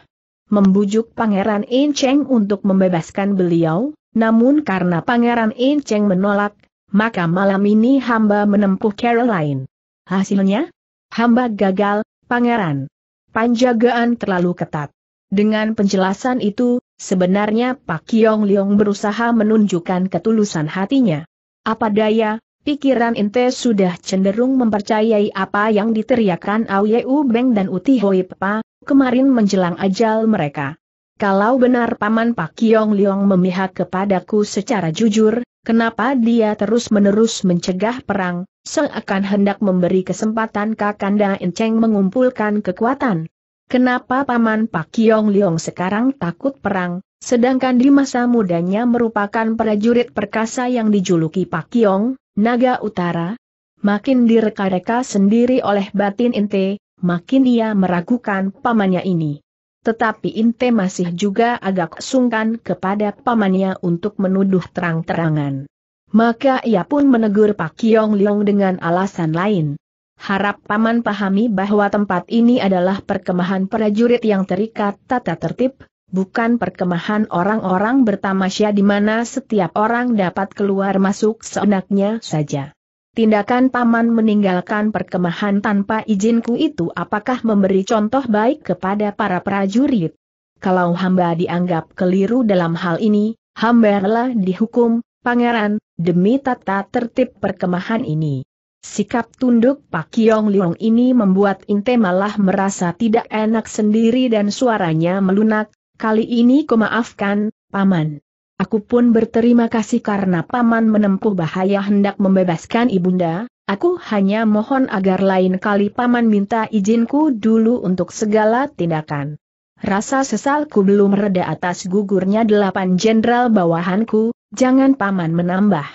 membujuk Pangeran Cheng untuk membebaskan beliau, namun karena Pangeran Inceng menolak, maka malam ini hamba menempuh Caroline. Hasilnya? Hamba gagal, Pangeran. Panjagaan terlalu ketat. Dengan penjelasan itu, sebenarnya Pak Kiong Leong berusaha menunjukkan ketulusan hatinya. Apa daya, pikiran Inte sudah cenderung mempercayai apa yang diteriakkan Au Beng dan Uti Hoi Pa, kemarin menjelang ajal mereka. Kalau benar Paman Pak Yong Liong memihak kepadaku secara jujur, kenapa dia terus-menerus mencegah perang, seakan hendak memberi kesempatan Kakanda Enceng mengumpulkan kekuatan? Kenapa Paman Pak Yong Liong sekarang takut perang, sedangkan di masa mudanya merupakan prajurit perkasa yang dijuluki Pak Yong, Naga Utara? Makin direka-reka sendiri oleh batin ente, makin ia meragukan pamannya ini. Tetapi Inte masih juga agak sungkan kepada pamannya untuk menuduh terang-terangan. Maka ia pun menegur Pak Kiong Liong dengan alasan lain. Harap paman pahami bahwa tempat ini adalah perkemahan prajurit yang terikat tata tertib, bukan perkemahan orang-orang bertamasya di mana setiap orang dapat keluar masuk seenaknya saja. Tindakan paman meninggalkan perkemahan tanpa izinku itu apakah memberi contoh baik kepada para prajurit? Kalau hamba dianggap keliru dalam hal ini, hamba rela dihukum, pangeran, demi tata tertib perkemahan ini. Sikap tunduk Pak Kiong Liong ini membuat Inte malah merasa tidak enak sendiri dan suaranya melunak, kali ini kumaafkan, Paman. Aku pun berterima kasih karena paman menempuh bahaya hendak membebaskan ibunda, Aku hanya mohon agar lain kali paman minta izinku dulu untuk segala tindakan. Rasa sesalku belum reda atas gugurnya delapan jenderal bawahanku, jangan paman menambah.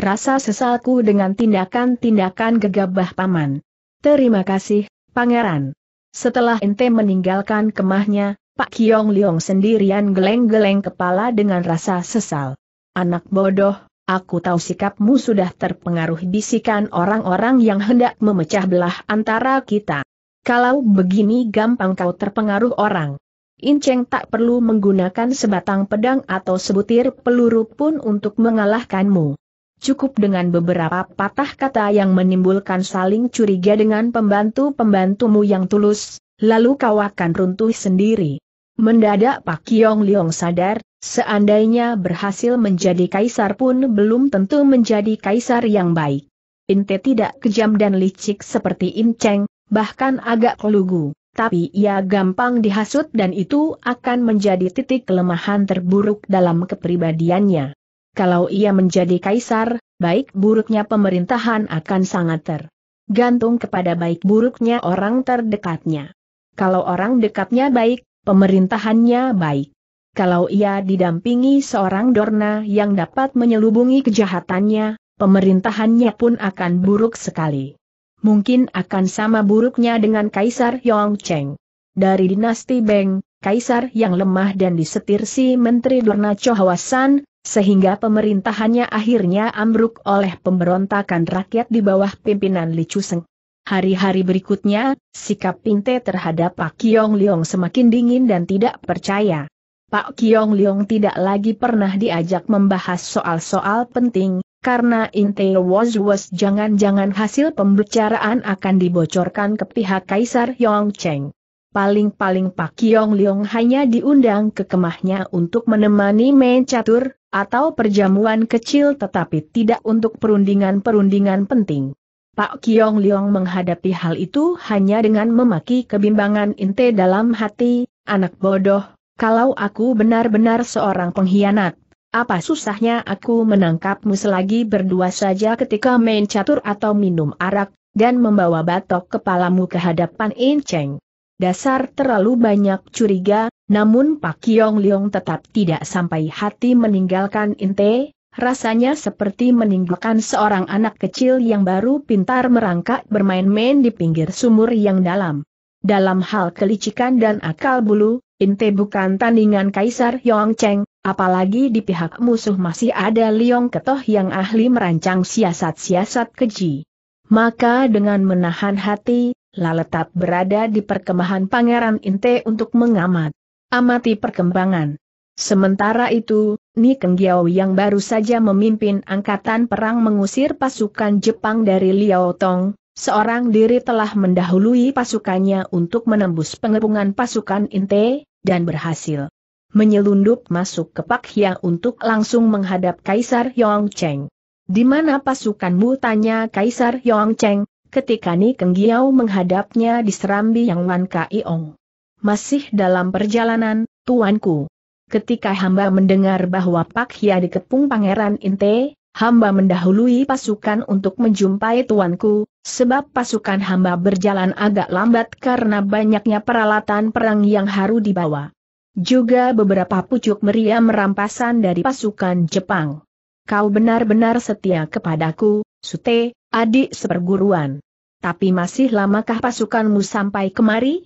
Rasa sesalku dengan tindakan-tindakan gegabah paman. Terima kasih, pangeran. Setelah ente meninggalkan kemahnya, Pak Kiong Liong sendirian geleng-geleng kepala dengan rasa sesal. Anak bodoh, aku tahu sikapmu sudah terpengaruh bisikan orang-orang yang hendak memecah belah antara kita. Kalau begini gampang kau terpengaruh orang. Inceng tak perlu menggunakan sebatang pedang atau sebutir peluru pun untuk mengalahkanmu. Cukup dengan beberapa patah kata yang menimbulkan saling curiga dengan pembantu-pembantumu yang tulus, lalu kau akan runtuh sendiri. Mendadak Pak Kiong Liong sadar, seandainya berhasil menjadi kaisar pun belum tentu menjadi kaisar yang baik. Inte tidak kejam dan licik seperti Inceng, bahkan agak kelugu, tapi ia gampang dihasut dan itu akan menjadi titik kelemahan terburuk dalam kepribadiannya. Kalau ia menjadi kaisar, baik buruknya pemerintahan akan sangat tergantung kepada baik buruknya orang terdekatnya. Kalau orang dekatnya baik, Pemerintahannya baik. Kalau ia didampingi seorang Dorna yang dapat menyelubungi kejahatannya, pemerintahannya pun akan buruk sekali. Mungkin akan sama buruknya dengan Kaisar Yongcheng. Dari dinasti Beng, Kaisar yang lemah dan disetir si Menteri Dorna Chohawasan, sehingga pemerintahannya akhirnya ambruk oleh pemberontakan rakyat di bawah pimpinan Li Chuseng. Hari-hari berikutnya, sikap Pinte terhadap Pak Kiong Liong semakin dingin dan tidak percaya. Pak Kiong Liong tidak lagi pernah diajak membahas soal-soal penting, karena Inte Was Was jangan-jangan hasil pembicaraan akan dibocorkan ke pihak Kaisar Yong Cheng. Paling-paling Pak Kiong Liong hanya diundang ke kemahnya untuk menemani main catur, atau perjamuan kecil tetapi tidak untuk perundingan-perundingan penting. Pak Kiong Liong menghadapi hal itu hanya dengan memaki kebimbangan Inte dalam hati, anak bodoh, kalau aku benar-benar seorang pengkhianat. Apa susahnya aku menangkapmu selagi berdua saja ketika main catur atau minum arak, dan membawa batok kepalamu ke hadapan Inceng. Dasar terlalu banyak curiga, namun Pak Kiong Liong tetap tidak sampai hati meninggalkan Inte, rasanya seperti meninggalkan seorang anak kecil yang baru pintar merangkak bermain-main di pinggir sumur yang dalam. Dalam hal kelicikan dan akal bulu, Inte bukan tandingan Kaisar Yong Cheng, apalagi di pihak musuh masih ada Liong Ketoh yang ahli merancang siasat-siasat keji. Maka dengan menahan hati, Laletap berada di perkemahan Pangeran Inte untuk mengamat. Amati perkembangan. Sementara itu, Ni Keng yang baru saja memimpin angkatan perang mengusir pasukan Jepang dari Liao Tong, seorang diri telah mendahului pasukannya untuk menembus pengepungan pasukan Inte, dan berhasil menyelundup masuk ke Pak Hia untuk langsung menghadap Kaisar Yong Cheng. Di mana pasukanmu tanya Kaisar Yong Cheng, ketika Ni Keng menghadapnya di Serambi Yang Wan Ong. Masih dalam perjalanan, tuanku. Ketika hamba mendengar bahwa Pak Hia dikepung Pangeran Inte, hamba mendahului pasukan untuk menjumpai tuanku, sebab pasukan hamba berjalan agak lambat karena banyaknya peralatan perang yang harus dibawa. Juga beberapa pucuk meriam merampasan dari pasukan Jepang. Kau benar-benar setia kepadaku, Sute, adik seperguruan. Tapi masih lamakah pasukanmu sampai kemari?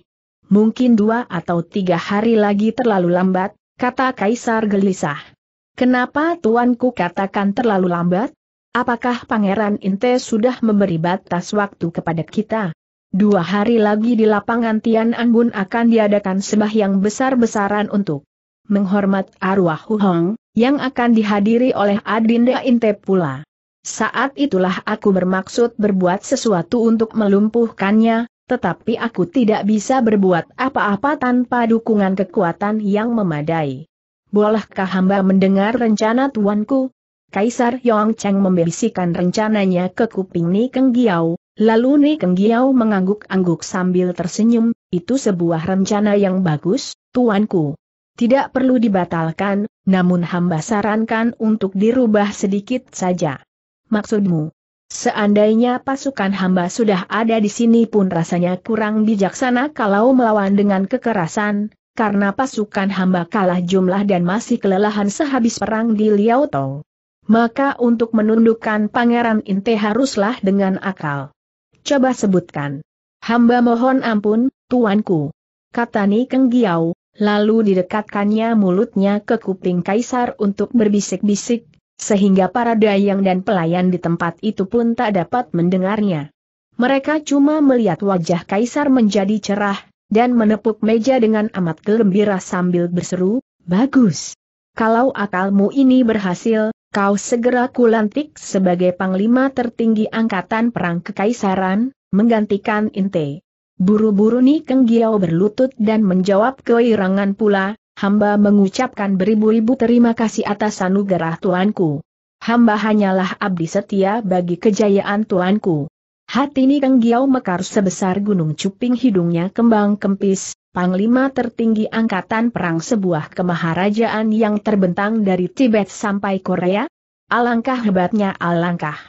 Mungkin dua atau tiga hari lagi terlalu lambat, kata Kaisar gelisah. Kenapa tuanku katakan terlalu lambat? Apakah Pangeran Inte sudah memberi batas waktu kepada kita? Dua hari lagi di lapangan Tian Anggun akan diadakan sembahyang besar-besaran untuk menghormat arwah Hu Hong yang akan dihadiri oleh Adinda Inte pula. Saat itulah aku bermaksud berbuat sesuatu untuk melumpuhkannya, tetapi aku tidak bisa berbuat apa-apa tanpa dukungan kekuatan yang memadai. Bolehkah hamba mendengar rencana tuanku? Kaisar Yong Cheng membisikkan rencananya ke kuping Ni Keng Giao, lalu Ni Keng Giao mengangguk-angguk sambil tersenyum, itu sebuah rencana yang bagus, tuanku. Tidak perlu dibatalkan, namun hamba sarankan untuk dirubah sedikit saja. Maksudmu? Seandainya pasukan hamba sudah ada di sini pun rasanya kurang bijaksana kalau melawan dengan kekerasan, karena pasukan hamba kalah jumlah dan masih kelelahan sehabis perang di Tong. Maka untuk menundukkan Pangeran Inte haruslah dengan akal. Coba sebutkan. Hamba mohon ampun, tuanku. Kata Ni Keng Giau, lalu didekatkannya mulutnya ke kuping kaisar untuk berbisik-bisik, sehingga para dayang dan pelayan di tempat itu pun tak dapat mendengarnya. Mereka cuma melihat wajah kaisar menjadi cerah, dan menepuk meja dengan amat gembira sambil berseru, Bagus! Kalau akalmu ini berhasil, kau segera kulantik sebagai panglima tertinggi angkatan perang kekaisaran, menggantikan Inte. Buru-buru nih, Keng berlutut dan menjawab keirangan pula, hamba mengucapkan beribu-ribu terima kasih atas anugerah tuanku. Hamba hanyalah abdi setia bagi kejayaan tuanku. Hati ini Kang Giau mekar sebesar gunung cuping hidungnya kembang kempis, panglima tertinggi angkatan perang sebuah kemaharajaan yang terbentang dari Tibet sampai Korea? Alangkah hebatnya alangkah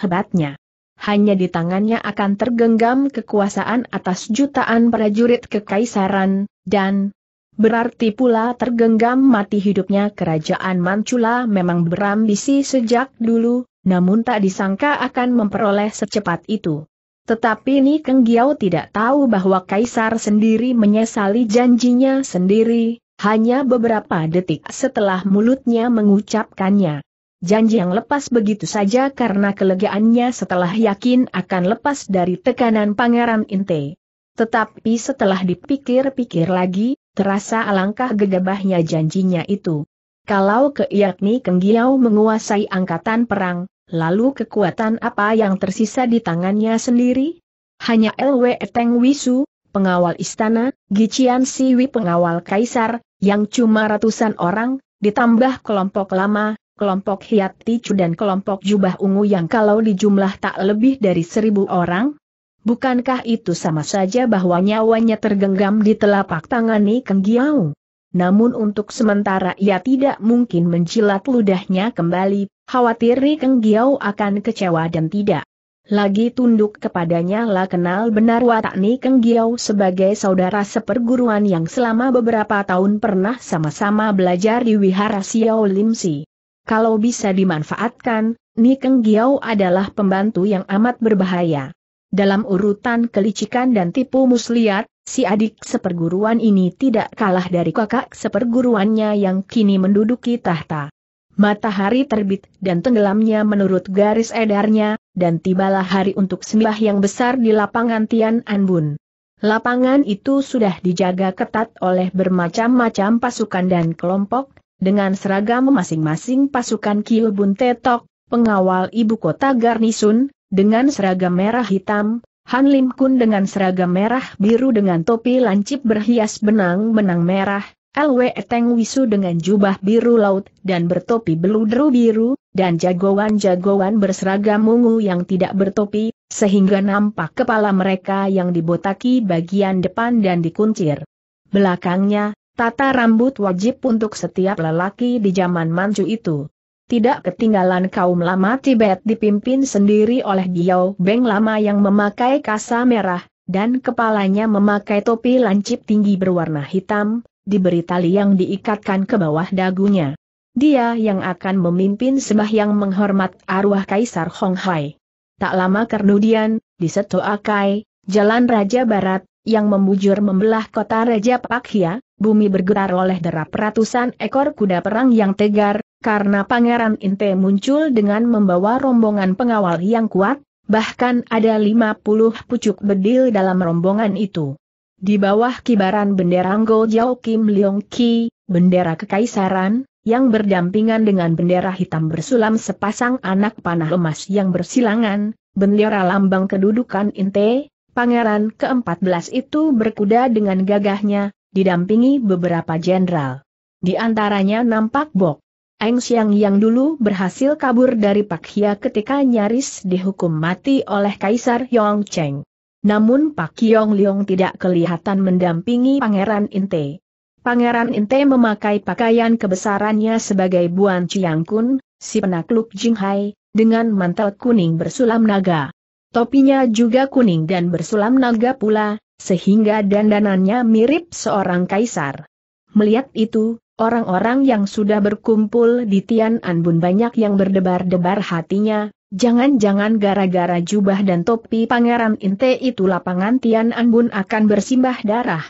hebatnya. Hanya di tangannya akan tergenggam kekuasaan atas jutaan prajurit kekaisaran, dan, Berarti pula tergenggam mati hidupnya kerajaan Mancula memang berambisi sejak dulu, namun tak disangka akan memperoleh secepat itu. Tetapi Ni Keng tidak tahu bahwa Kaisar sendiri menyesali janjinya sendiri, hanya beberapa detik setelah mulutnya mengucapkannya. Janji yang lepas begitu saja karena kelegaannya setelah yakin akan lepas dari tekanan Pangeran Inte. Tetapi setelah dipikir-pikir lagi, terasa alangkah gegabahnya janjinya itu. Kalau keyakni Kenggiau menguasai angkatan perang, lalu kekuatan apa yang tersisa di tangannya sendiri? Hanya LW Teng Wisu, pengawal istana, Gician Siwi pengawal kaisar, yang cuma ratusan orang, ditambah kelompok lama, kelompok Hiat Ticu dan kelompok Jubah Ungu yang kalau dijumlah tak lebih dari seribu orang, Bukankah itu sama saja bahwa nyawanya tergenggam di telapak tangan Ni Keng Giau? Namun untuk sementara ia tidak mungkin menjilat ludahnya kembali, khawatir Ni Keng Giau akan kecewa dan tidak. Lagi tunduk kepadanya lah kenal benar watak Ni Keng Giau sebagai saudara seperguruan yang selama beberapa tahun pernah sama-sama belajar di wihara Xiao Limsi. Kalau bisa dimanfaatkan, Ni Keng Giau adalah pembantu yang amat berbahaya dalam urutan kelicikan dan tipu muslihat, si adik seperguruan ini tidak kalah dari kakak seperguruannya yang kini menduduki tahta. Matahari terbit dan tenggelamnya menurut garis edarnya, dan tibalah hari untuk sembah yang besar di lapangan Tian Anbun. Lapangan itu sudah dijaga ketat oleh bermacam-macam pasukan dan kelompok, dengan seragam masing-masing pasukan Kiu Tetok, pengawal ibu kota Garnisun, dengan seragam merah hitam, Han Lim Kun dengan seragam merah biru dengan topi lancip berhias benang-benang merah, LW Teng Wisu dengan jubah biru laut dan bertopi beludru biru, dan jagoan-jagoan berseragam ungu yang tidak bertopi, sehingga nampak kepala mereka yang dibotaki bagian depan dan dikuncir. Belakangnya, tata rambut wajib untuk setiap lelaki di zaman Manchu itu tidak ketinggalan kaum lama Tibet dipimpin sendiri oleh Diao Beng lama yang memakai kasa merah, dan kepalanya memakai topi lancip tinggi berwarna hitam, diberi tali yang diikatkan ke bawah dagunya. Dia yang akan memimpin sembahyang menghormat arwah Kaisar Honghai. Tak lama kemudian, di Seto Akai, Jalan Raja Barat, yang membujur membelah kota Raja Pakhia, bumi bergetar oleh derap ratusan ekor kuda perang yang tegar, karena Pangeran Inte muncul dengan membawa rombongan pengawal yang kuat, bahkan ada 50 pucuk bedil dalam rombongan itu. Di bawah kibaran bendera Ngo Jiao Kim Leong Ki, bendera kekaisaran, yang berdampingan dengan bendera hitam bersulam sepasang anak panah emas yang bersilangan, bendera lambang kedudukan Inte, pangeran ke-14 itu berkuda dengan gagahnya, didampingi beberapa jenderal. Di antaranya nampak Bok Eng Xiang yang dulu berhasil kabur dari Pak Hia ketika nyaris dihukum mati oleh Kaisar Yong Cheng. Namun Pak Yong Leong tidak kelihatan mendampingi Pangeran Inte. Pangeran Inte memakai pakaian kebesarannya sebagai Buan Chiang Kun, si penakluk Jinghai, dengan mantel kuning bersulam naga. Topinya juga kuning dan bersulam naga pula, sehingga dandanannya mirip seorang kaisar. Melihat itu, Orang-orang yang sudah berkumpul di Tian Anbun banyak yang berdebar-debar hatinya, jangan-jangan gara-gara jubah dan topi Pangeran Inte itu lapangan Tian Anbun akan bersimbah darah.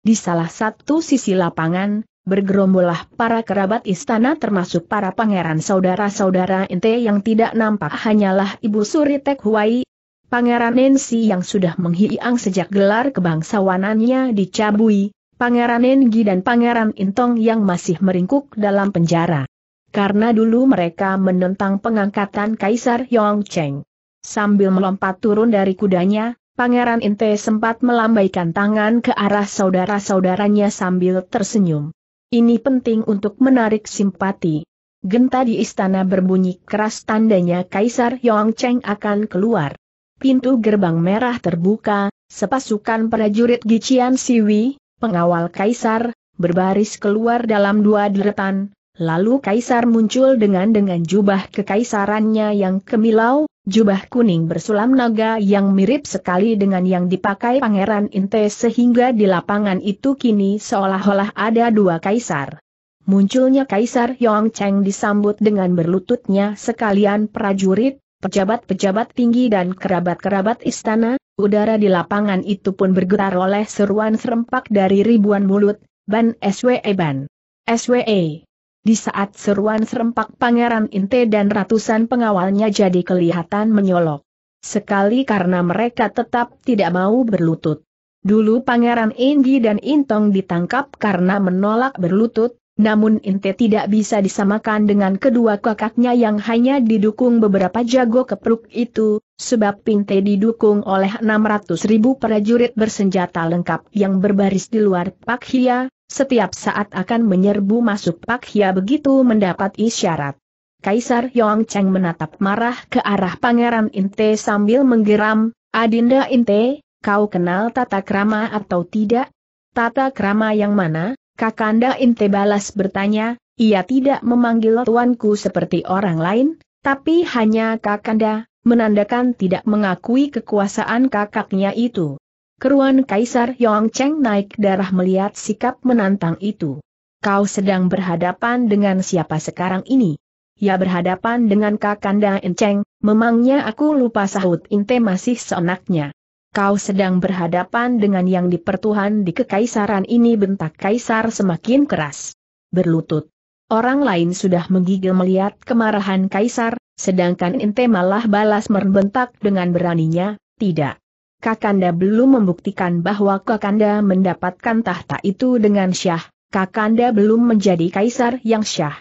Di salah satu sisi lapangan, bergerombolah para kerabat istana termasuk para pangeran saudara-saudara Inte yang tidak nampak hanyalah Ibu Suri Tek Huai, Pangeran Nancy yang sudah menghiang sejak gelar kebangsawanannya dicabui, Pangeran Engi dan Pangeran Intong yang masih meringkuk dalam penjara. Karena dulu mereka menentang pengangkatan Kaisar Cheng. Sambil melompat turun dari kudanya, Pangeran Inte sempat melambaikan tangan ke arah saudara-saudaranya sambil tersenyum. Ini penting untuk menarik simpati. Genta di istana berbunyi keras tandanya Kaisar Cheng akan keluar. Pintu gerbang merah terbuka, sepasukan prajurit Gician Siwi, pengawal kaisar, berbaris keluar dalam dua deretan, lalu kaisar muncul dengan dengan jubah kekaisarannya yang kemilau, jubah kuning bersulam naga yang mirip sekali dengan yang dipakai pangeran Inte sehingga di lapangan itu kini seolah-olah ada dua kaisar. Munculnya Kaisar Yong Cheng disambut dengan berlututnya sekalian prajurit, pejabat-pejabat tinggi dan kerabat-kerabat istana, udara di lapangan itu pun bergetar oleh seruan serempak dari ribuan mulut, Ban SWE Ban. SWE. Di saat seruan serempak Pangeran Inte dan ratusan pengawalnya jadi kelihatan menyolok. Sekali karena mereka tetap tidak mau berlutut. Dulu Pangeran Indi dan Intong ditangkap karena menolak berlutut, namun Inte tidak bisa disamakan dengan kedua kakaknya yang hanya didukung beberapa jago kepruk itu, sebab Inte didukung oleh 600 ribu prajurit bersenjata lengkap yang berbaris di luar Pak Hia, setiap saat akan menyerbu masuk Pak Hia begitu mendapat isyarat. Kaisar Yong Cheng menatap marah ke arah Pangeran Inte sambil menggeram, Adinda Inte, kau kenal tata krama atau tidak? Tata krama yang mana? Kakanda Inte balas bertanya, ia tidak memanggil tuanku seperti orang lain, tapi hanya Kakanda, menandakan tidak mengakui kekuasaan kakaknya itu. Keruan Kaisar Yong Cheng naik darah melihat sikap menantang itu. Kau sedang berhadapan dengan siapa sekarang ini? Ya berhadapan dengan Kakanda Enceng, memangnya aku lupa sahut Inte masih seenaknya kau sedang berhadapan dengan yang dipertuhan di kekaisaran ini bentak kaisar semakin keras. Berlutut. Orang lain sudah menggigil melihat kemarahan kaisar, sedangkan Inte malah balas merbentak dengan beraninya, tidak. Kakanda belum membuktikan bahwa Kakanda mendapatkan tahta itu dengan syah, Kakanda belum menjadi kaisar yang syah.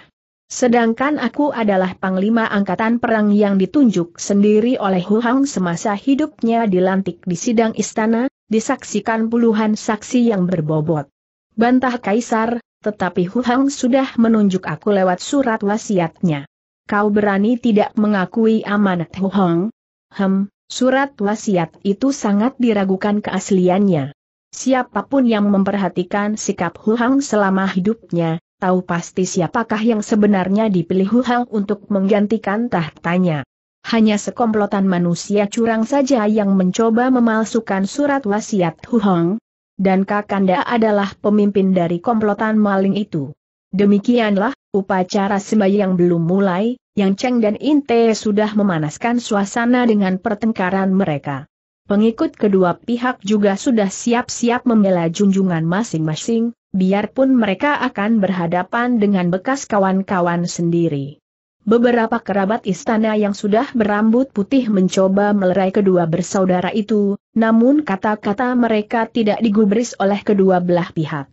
Sedangkan aku adalah Panglima Angkatan Perang yang ditunjuk sendiri oleh Hu Hang semasa hidupnya dilantik di sidang istana, disaksikan puluhan saksi yang berbobot. Bantah Kaisar, tetapi Hu Hang sudah menunjuk aku lewat surat wasiatnya. Kau berani tidak mengakui amanat Hu Hang? Hem, surat wasiat itu sangat diragukan keasliannya. Siapapun yang memperhatikan sikap Hu Hang selama hidupnya, tahu pasti siapakah yang sebenarnya dipilih Hu Hang untuk menggantikan tahtanya. Hanya sekomplotan manusia curang saja yang mencoba memalsukan surat wasiat Hu Hong. Dan Kakanda adalah pemimpin dari komplotan maling itu. Demikianlah, upacara sembahyang belum mulai, Yang Cheng dan Inte sudah memanaskan suasana dengan pertengkaran mereka. Pengikut kedua pihak juga sudah siap-siap membela junjungan masing-masing, biarpun mereka akan berhadapan dengan bekas kawan-kawan sendiri. Beberapa kerabat istana yang sudah berambut putih mencoba melerai kedua bersaudara itu, namun kata-kata mereka tidak digubris oleh kedua belah pihak.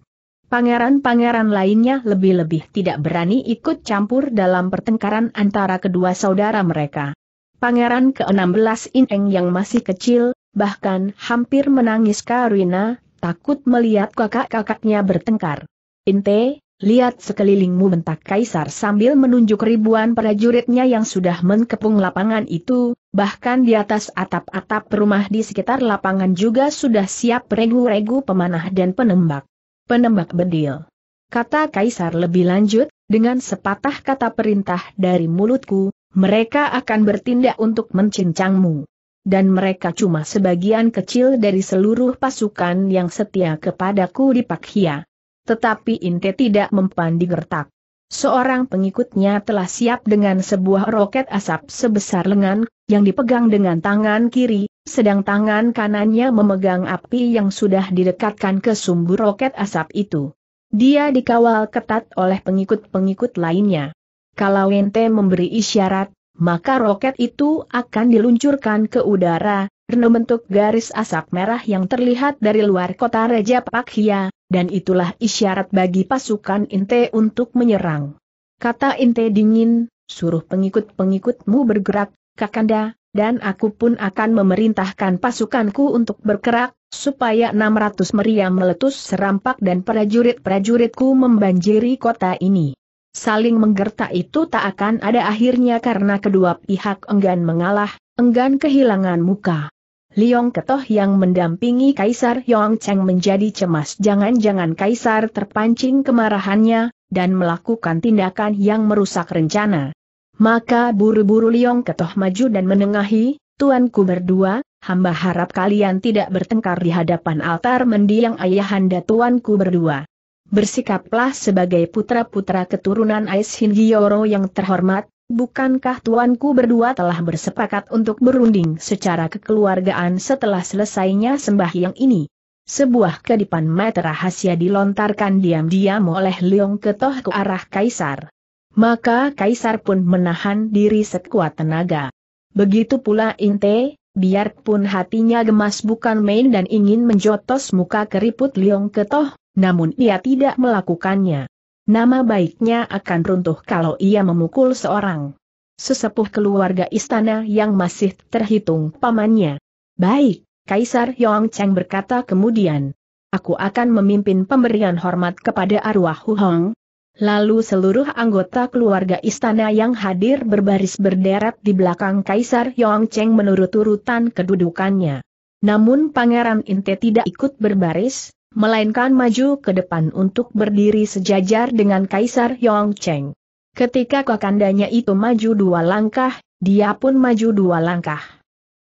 Pangeran-pangeran lainnya lebih-lebih tidak berani ikut campur dalam pertengkaran antara kedua saudara mereka. Pangeran ke-16 Ineng yang masih kecil, bahkan hampir menangis Karina, takut melihat kakak-kakaknya bertengkar. Inte, lihat sekelilingmu bentak kaisar sambil menunjuk ribuan prajuritnya yang sudah mengepung lapangan itu, bahkan di atas atap-atap rumah di sekitar lapangan juga sudah siap regu-regu pemanah dan penembak. Penembak bedil. Kata kaisar lebih lanjut, dengan sepatah kata perintah dari mulutku, mereka akan bertindak untuk mencincangmu dan mereka cuma sebagian kecil dari seluruh pasukan yang setia kepadaku di Pakhia. Tetapi Inte tidak mempan digertak. Seorang pengikutnya telah siap dengan sebuah roket asap sebesar lengan, yang dipegang dengan tangan kiri, sedang tangan kanannya memegang api yang sudah didekatkan ke sumbu roket asap itu. Dia dikawal ketat oleh pengikut-pengikut lainnya. Kalau Inte memberi isyarat, maka roket itu akan diluncurkan ke udara, membentuk garis asap merah yang terlihat dari luar kota Raja Pakhia, dan itulah isyarat bagi pasukan Inte untuk menyerang. Kata Inte dingin, suruh pengikut-pengikutmu bergerak, Kakanda, dan aku pun akan memerintahkan pasukanku untuk bergerak, supaya 600 meriam meletus serampak dan prajurit-prajuritku membanjiri kota ini. Saling menggertak itu tak akan ada akhirnya karena kedua pihak enggan mengalah, enggan kehilangan muka. Liong Ketoh yang mendampingi Kaisar Yong Cheng menjadi cemas jangan-jangan Kaisar terpancing kemarahannya, dan melakukan tindakan yang merusak rencana. Maka buru-buru Liong Ketoh maju dan menengahi, Tuanku berdua, hamba harap kalian tidak bertengkar di hadapan altar mendiang ayahanda Tuanku berdua bersikaplah sebagai putra-putra keturunan Ais Hingyoro yang terhormat, bukankah tuanku berdua telah bersepakat untuk berunding secara kekeluargaan setelah selesainya sembahyang ini? Sebuah kedipan mata rahasia dilontarkan diam-diam oleh Leong Ketoh ke arah Kaisar. Maka Kaisar pun menahan diri sekuat tenaga. Begitu pula Inte, biarpun hatinya gemas bukan main dan ingin menjotos muka keriput Leong Ketoh, namun ia tidak melakukannya. Nama baiknya akan runtuh kalau ia memukul seorang sesepuh keluarga istana yang masih terhitung pamannya. Baik, Kaisar Yong Cheng berkata kemudian. Aku akan memimpin pemberian hormat kepada arwah Hu Hong. Lalu seluruh anggota keluarga istana yang hadir berbaris berderet di belakang Kaisar Yong Cheng menurut urutan kedudukannya. Namun Pangeran Inte tidak ikut berbaris, melainkan maju ke depan untuk berdiri sejajar dengan Kaisar Yong Cheng. Ketika kakandanya itu maju dua langkah, dia pun maju dua langkah.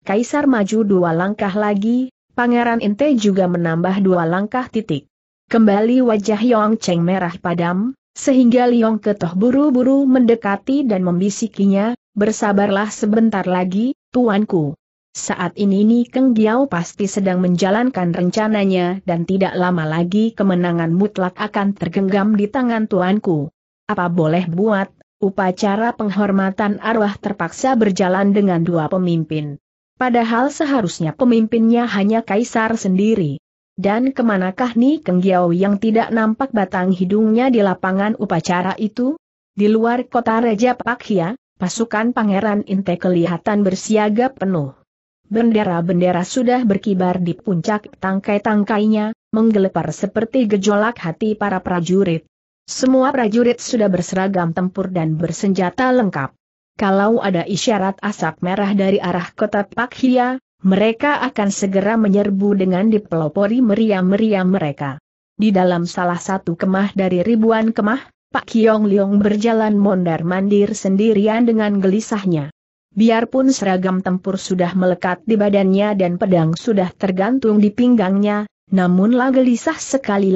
Kaisar maju dua langkah lagi, Pangeran Inte juga menambah dua langkah titik. Kembali wajah Yong Cheng merah padam, sehingga Liong Ketoh buru-buru mendekati dan membisikinya, bersabarlah sebentar lagi, tuanku. Saat ini Ni Keng Giao pasti sedang menjalankan rencananya dan tidak lama lagi kemenangan mutlak akan tergenggam di tangan tuanku. Apa boleh buat, upacara penghormatan arwah terpaksa berjalan dengan dua pemimpin. Padahal seharusnya pemimpinnya hanya kaisar sendiri. Dan kemanakah Ni Keng Giao yang tidak nampak batang hidungnya di lapangan upacara itu? Di luar kota Raja Pakhia, pasukan Pangeran Inte kelihatan bersiaga penuh. Bendera-bendera sudah berkibar di puncak tangkai-tangkainya, menggelepar seperti gejolak hati para prajurit. Semua prajurit sudah berseragam tempur dan bersenjata lengkap. Kalau ada isyarat asap merah dari arah kota Pakhia, mereka akan segera menyerbu dengan dipelopori meriam-meriam mereka. Di dalam salah satu kemah dari ribuan kemah, Pak Kiong Leong berjalan mondar-mandir sendirian dengan gelisahnya. Biarpun seragam tempur sudah melekat di badannya dan pedang sudah tergantung di pinggangnya, namun lah gelisah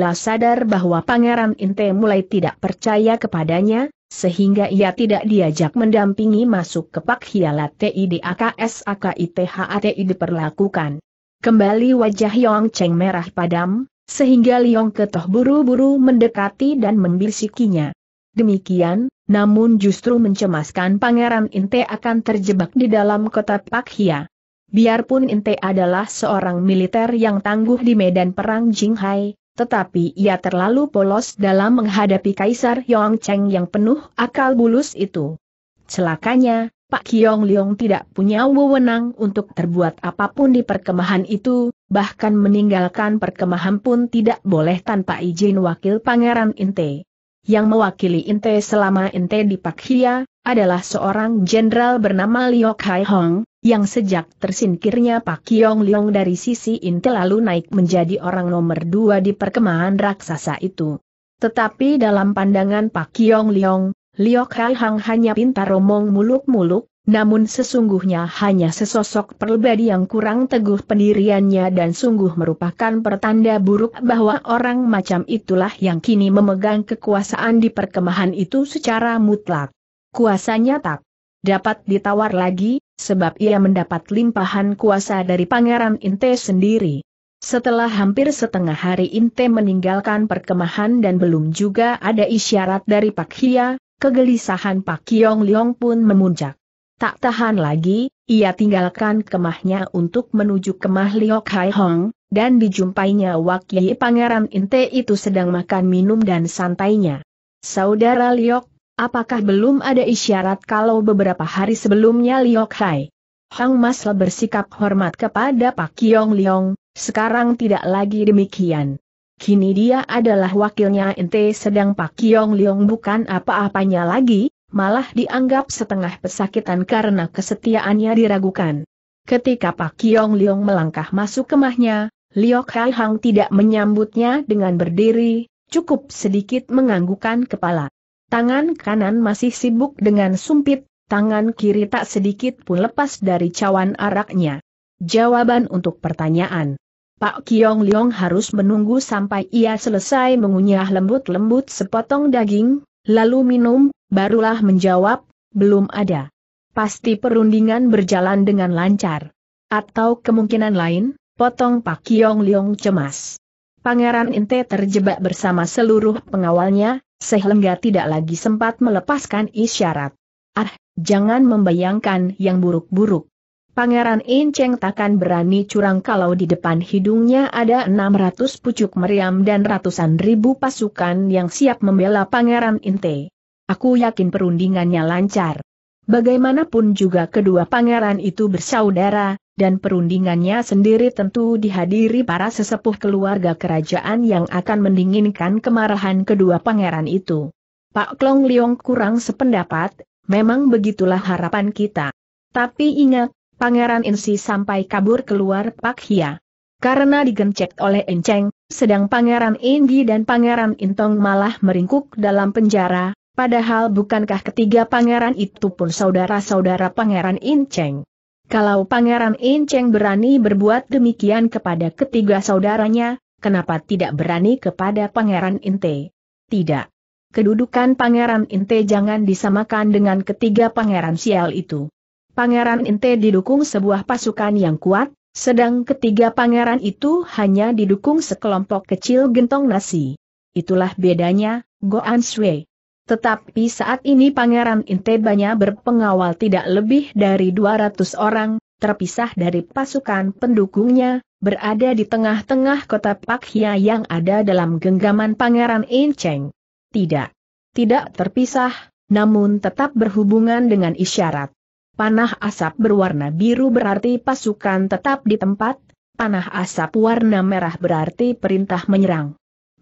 lah sadar bahwa Pangeran Inte mulai tidak percaya kepadanya, sehingga ia tidak diajak mendampingi masuk ke Pak Hialat TIDAKS AKITHATI diperlakukan. Kembali wajah Yong Cheng merah padam, sehingga Liong Ketoh buru-buru mendekati dan membisikinya demikian, namun justru mencemaskan Pangeran Inte akan terjebak di dalam kota Pakhia. Biarpun Inte adalah seorang militer yang tangguh di medan perang Jinghai, tetapi ia terlalu polos dalam menghadapi Kaisar Yong Cheng yang penuh akal bulus itu. Celakanya, Pak Kiong Leong tidak punya wewenang untuk terbuat apapun di perkemahan itu, bahkan meninggalkan perkemahan pun tidak boleh tanpa izin wakil Pangeran Inte yang mewakili Inte selama Inte di Pak Hia, adalah seorang jenderal bernama Liok Hai Hong, yang sejak tersingkirnya Pak Yong Leong dari sisi Inte lalu naik menjadi orang nomor dua di perkemahan raksasa itu. Tetapi dalam pandangan Pak Yong Leong, Liok Hai Hong hanya pintar omong muluk-muluk, namun sesungguhnya hanya sesosok pribadi yang kurang teguh pendiriannya dan sungguh merupakan pertanda buruk bahwa orang macam itulah yang kini memegang kekuasaan di perkemahan itu secara mutlak. Kuasanya tak dapat ditawar lagi, sebab ia mendapat limpahan kuasa dari Pangeran Inte sendiri. Setelah hampir setengah hari Inte meninggalkan perkemahan dan belum juga ada isyarat dari Pak Hia, kegelisahan Pak Kiong Liong pun memuncak. Tak tahan lagi, ia tinggalkan kemahnya untuk menuju kemah Liok Hai Hong, dan dijumpainya Wakyai Pangeran Inte itu sedang makan minum dan santainya. Saudara Liok, apakah belum ada isyarat kalau beberapa hari sebelumnya Liok Hai Hong masih bersikap hormat kepada Pak Kiong Liong, sekarang tidak lagi demikian. Kini dia adalah wakilnya Inte sedang Pak Kiong Liong bukan apa-apanya lagi, malah dianggap setengah pesakitan karena kesetiaannya diragukan. Ketika Pak Kiong Liong melangkah masuk kemahnya, Liok Hai Hang tidak menyambutnya dengan berdiri, cukup sedikit menganggukan kepala. Tangan kanan masih sibuk dengan sumpit, tangan kiri tak sedikit pun lepas dari cawan araknya. Jawaban untuk pertanyaan. Pak Kiong Liong harus menunggu sampai ia selesai mengunyah lembut-lembut sepotong daging, lalu minum, barulah menjawab, belum ada. Pasti perundingan berjalan dengan lancar. Atau kemungkinan lain, potong Pak Kiong Liong cemas. Pangeran Inte terjebak bersama seluruh pengawalnya, sehingga tidak lagi sempat melepaskan isyarat. Ah, jangan membayangkan yang buruk-buruk. Pangeran Inceng takkan berani curang kalau di depan hidungnya ada 600 pucuk meriam dan ratusan ribu pasukan yang siap membela Pangeran Inte. Aku yakin perundingannya lancar. Bagaimanapun juga kedua pangeran itu bersaudara, dan perundingannya sendiri tentu dihadiri para sesepuh keluarga kerajaan yang akan mendinginkan kemarahan kedua pangeran itu. Pak Klong Liong kurang sependapat, memang begitulah harapan kita. Tapi ingat, Pangeran Insi sampai kabur keluar Pak Hia. Karena digencet oleh Enceng, sedang Pangeran Inggi dan Pangeran Intong malah meringkuk dalam penjara, Padahal bukankah ketiga pangeran itu pun saudara-saudara pangeran Inceng? Kalau pangeran Inceng berani berbuat demikian kepada ketiga saudaranya, kenapa tidak berani kepada pangeran Inte? Tidak. Kedudukan pangeran Inte jangan disamakan dengan ketiga pangeran sial itu. Pangeran Inte didukung sebuah pasukan yang kuat, sedang ketiga pangeran itu hanya didukung sekelompok kecil gentong nasi. Itulah bedanya, Goan Sui. Tetapi saat ini Pangeran Intebanya berpengawal tidak lebih dari 200 orang, terpisah dari pasukan pendukungnya, berada di tengah-tengah kota Pakhia yang ada dalam genggaman Pangeran Inceng. Tidak. Tidak terpisah, namun tetap berhubungan dengan isyarat. Panah asap berwarna biru berarti pasukan tetap di tempat, panah asap warna merah berarti perintah menyerang.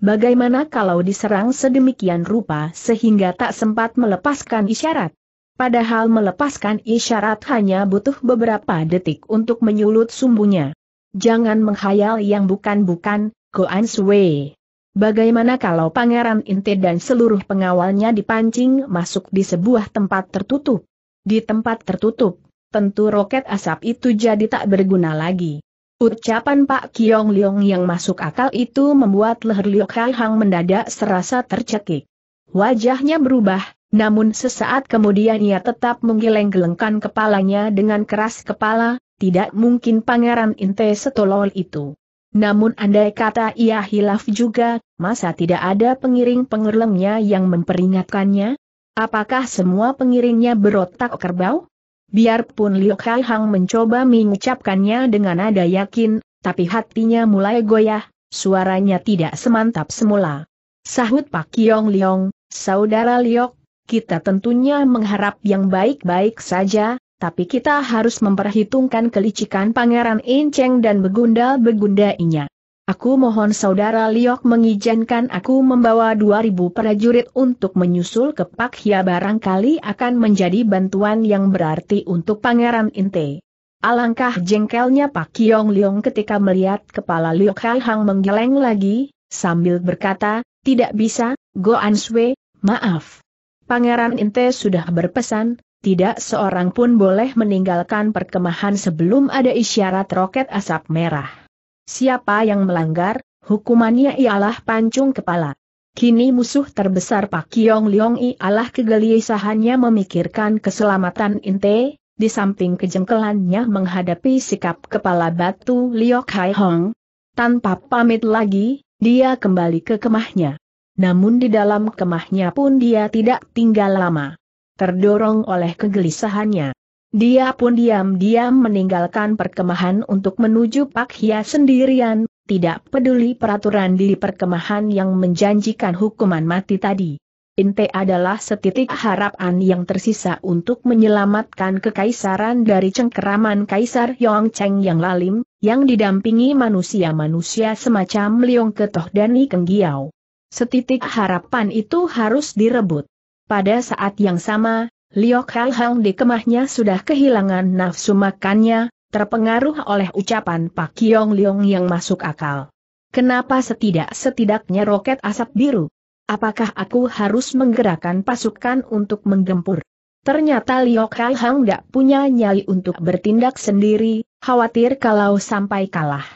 Bagaimana kalau diserang sedemikian rupa sehingga tak sempat melepaskan isyarat? Padahal melepaskan isyarat hanya butuh beberapa detik untuk menyulut sumbunya. Jangan menghayal yang bukan-bukan, Goan Sui. Bagaimana kalau Pangeran Inte dan seluruh pengawalnya dipancing masuk di sebuah tempat tertutup? Di tempat tertutup, tentu roket asap itu jadi tak berguna lagi. Ucapan Pak Kiong Liong yang masuk akal itu membuat leher Liu Kai Hang mendadak serasa tercekik. Wajahnya berubah, namun sesaat kemudian ia tetap menggeleng-gelengkan kepalanya dengan keras kepala, tidak mungkin Pangeran Inte setolol itu. Namun andai kata ia hilaf juga, masa tidak ada pengiring pengerlemnya yang memperingatkannya? Apakah semua pengiringnya berotak kerbau? Biarpun Liu Kai Hang mencoba mengucapkannya dengan nada yakin, tapi hatinya mulai goyah, suaranya tidak semantap semula. Sahut Pak Kiong Liong, Saudara Liok, kita tentunya mengharap yang baik-baik saja, tapi kita harus memperhitungkan kelicikan Pangeran Inceng dan begundal-begundainya. Aku mohon saudara Liok mengizinkan aku membawa 2000 prajurit untuk menyusul ke Pak Hia barangkali akan menjadi bantuan yang berarti untuk Pangeran Inte. Alangkah jengkelnya Pak Kiong Liong ketika melihat kepala Liok Hai Hang menggeleng lagi, sambil berkata, tidak bisa, Go An Answe, maaf. Pangeran Inte sudah berpesan, tidak seorang pun boleh meninggalkan perkemahan sebelum ada isyarat roket asap merah. Siapa yang melanggar, hukumannya ialah pancung kepala. Kini musuh terbesar Pak Kiong Liong ialah kegelisahannya memikirkan keselamatan Inte, di samping kejengkelannya menghadapi sikap kepala batu Liok Hai Hong. Tanpa pamit lagi, dia kembali ke kemahnya. Namun di dalam kemahnya pun dia tidak tinggal lama. Terdorong oleh kegelisahannya, dia pun diam-diam meninggalkan perkemahan untuk menuju Pak Hia sendirian, tidak peduli peraturan di perkemahan yang menjanjikan hukuman mati tadi. Inte adalah setitik harapan yang tersisa untuk menyelamatkan kekaisaran dari cengkeraman Kaisar Yong Cheng yang lalim, yang didampingi manusia-manusia semacam Liong Ketoh dan Ikeng Giao. Setitik harapan itu harus direbut. Pada saat yang sama, Liok Hai Hang kemahnya sudah kehilangan nafsu makannya, terpengaruh oleh ucapan Pak Kiong Liong yang masuk akal. Kenapa setidak-setidaknya roket asap biru? Apakah aku harus menggerakkan pasukan untuk menggempur? Ternyata Liok Hai Hang tidak punya nyali untuk bertindak sendiri, khawatir kalau sampai kalah.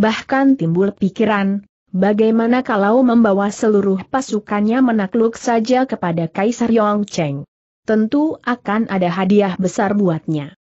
Bahkan timbul pikiran, bagaimana kalau membawa seluruh pasukannya menakluk saja kepada Kaisar Yongcheng? tentu akan ada hadiah besar buatnya.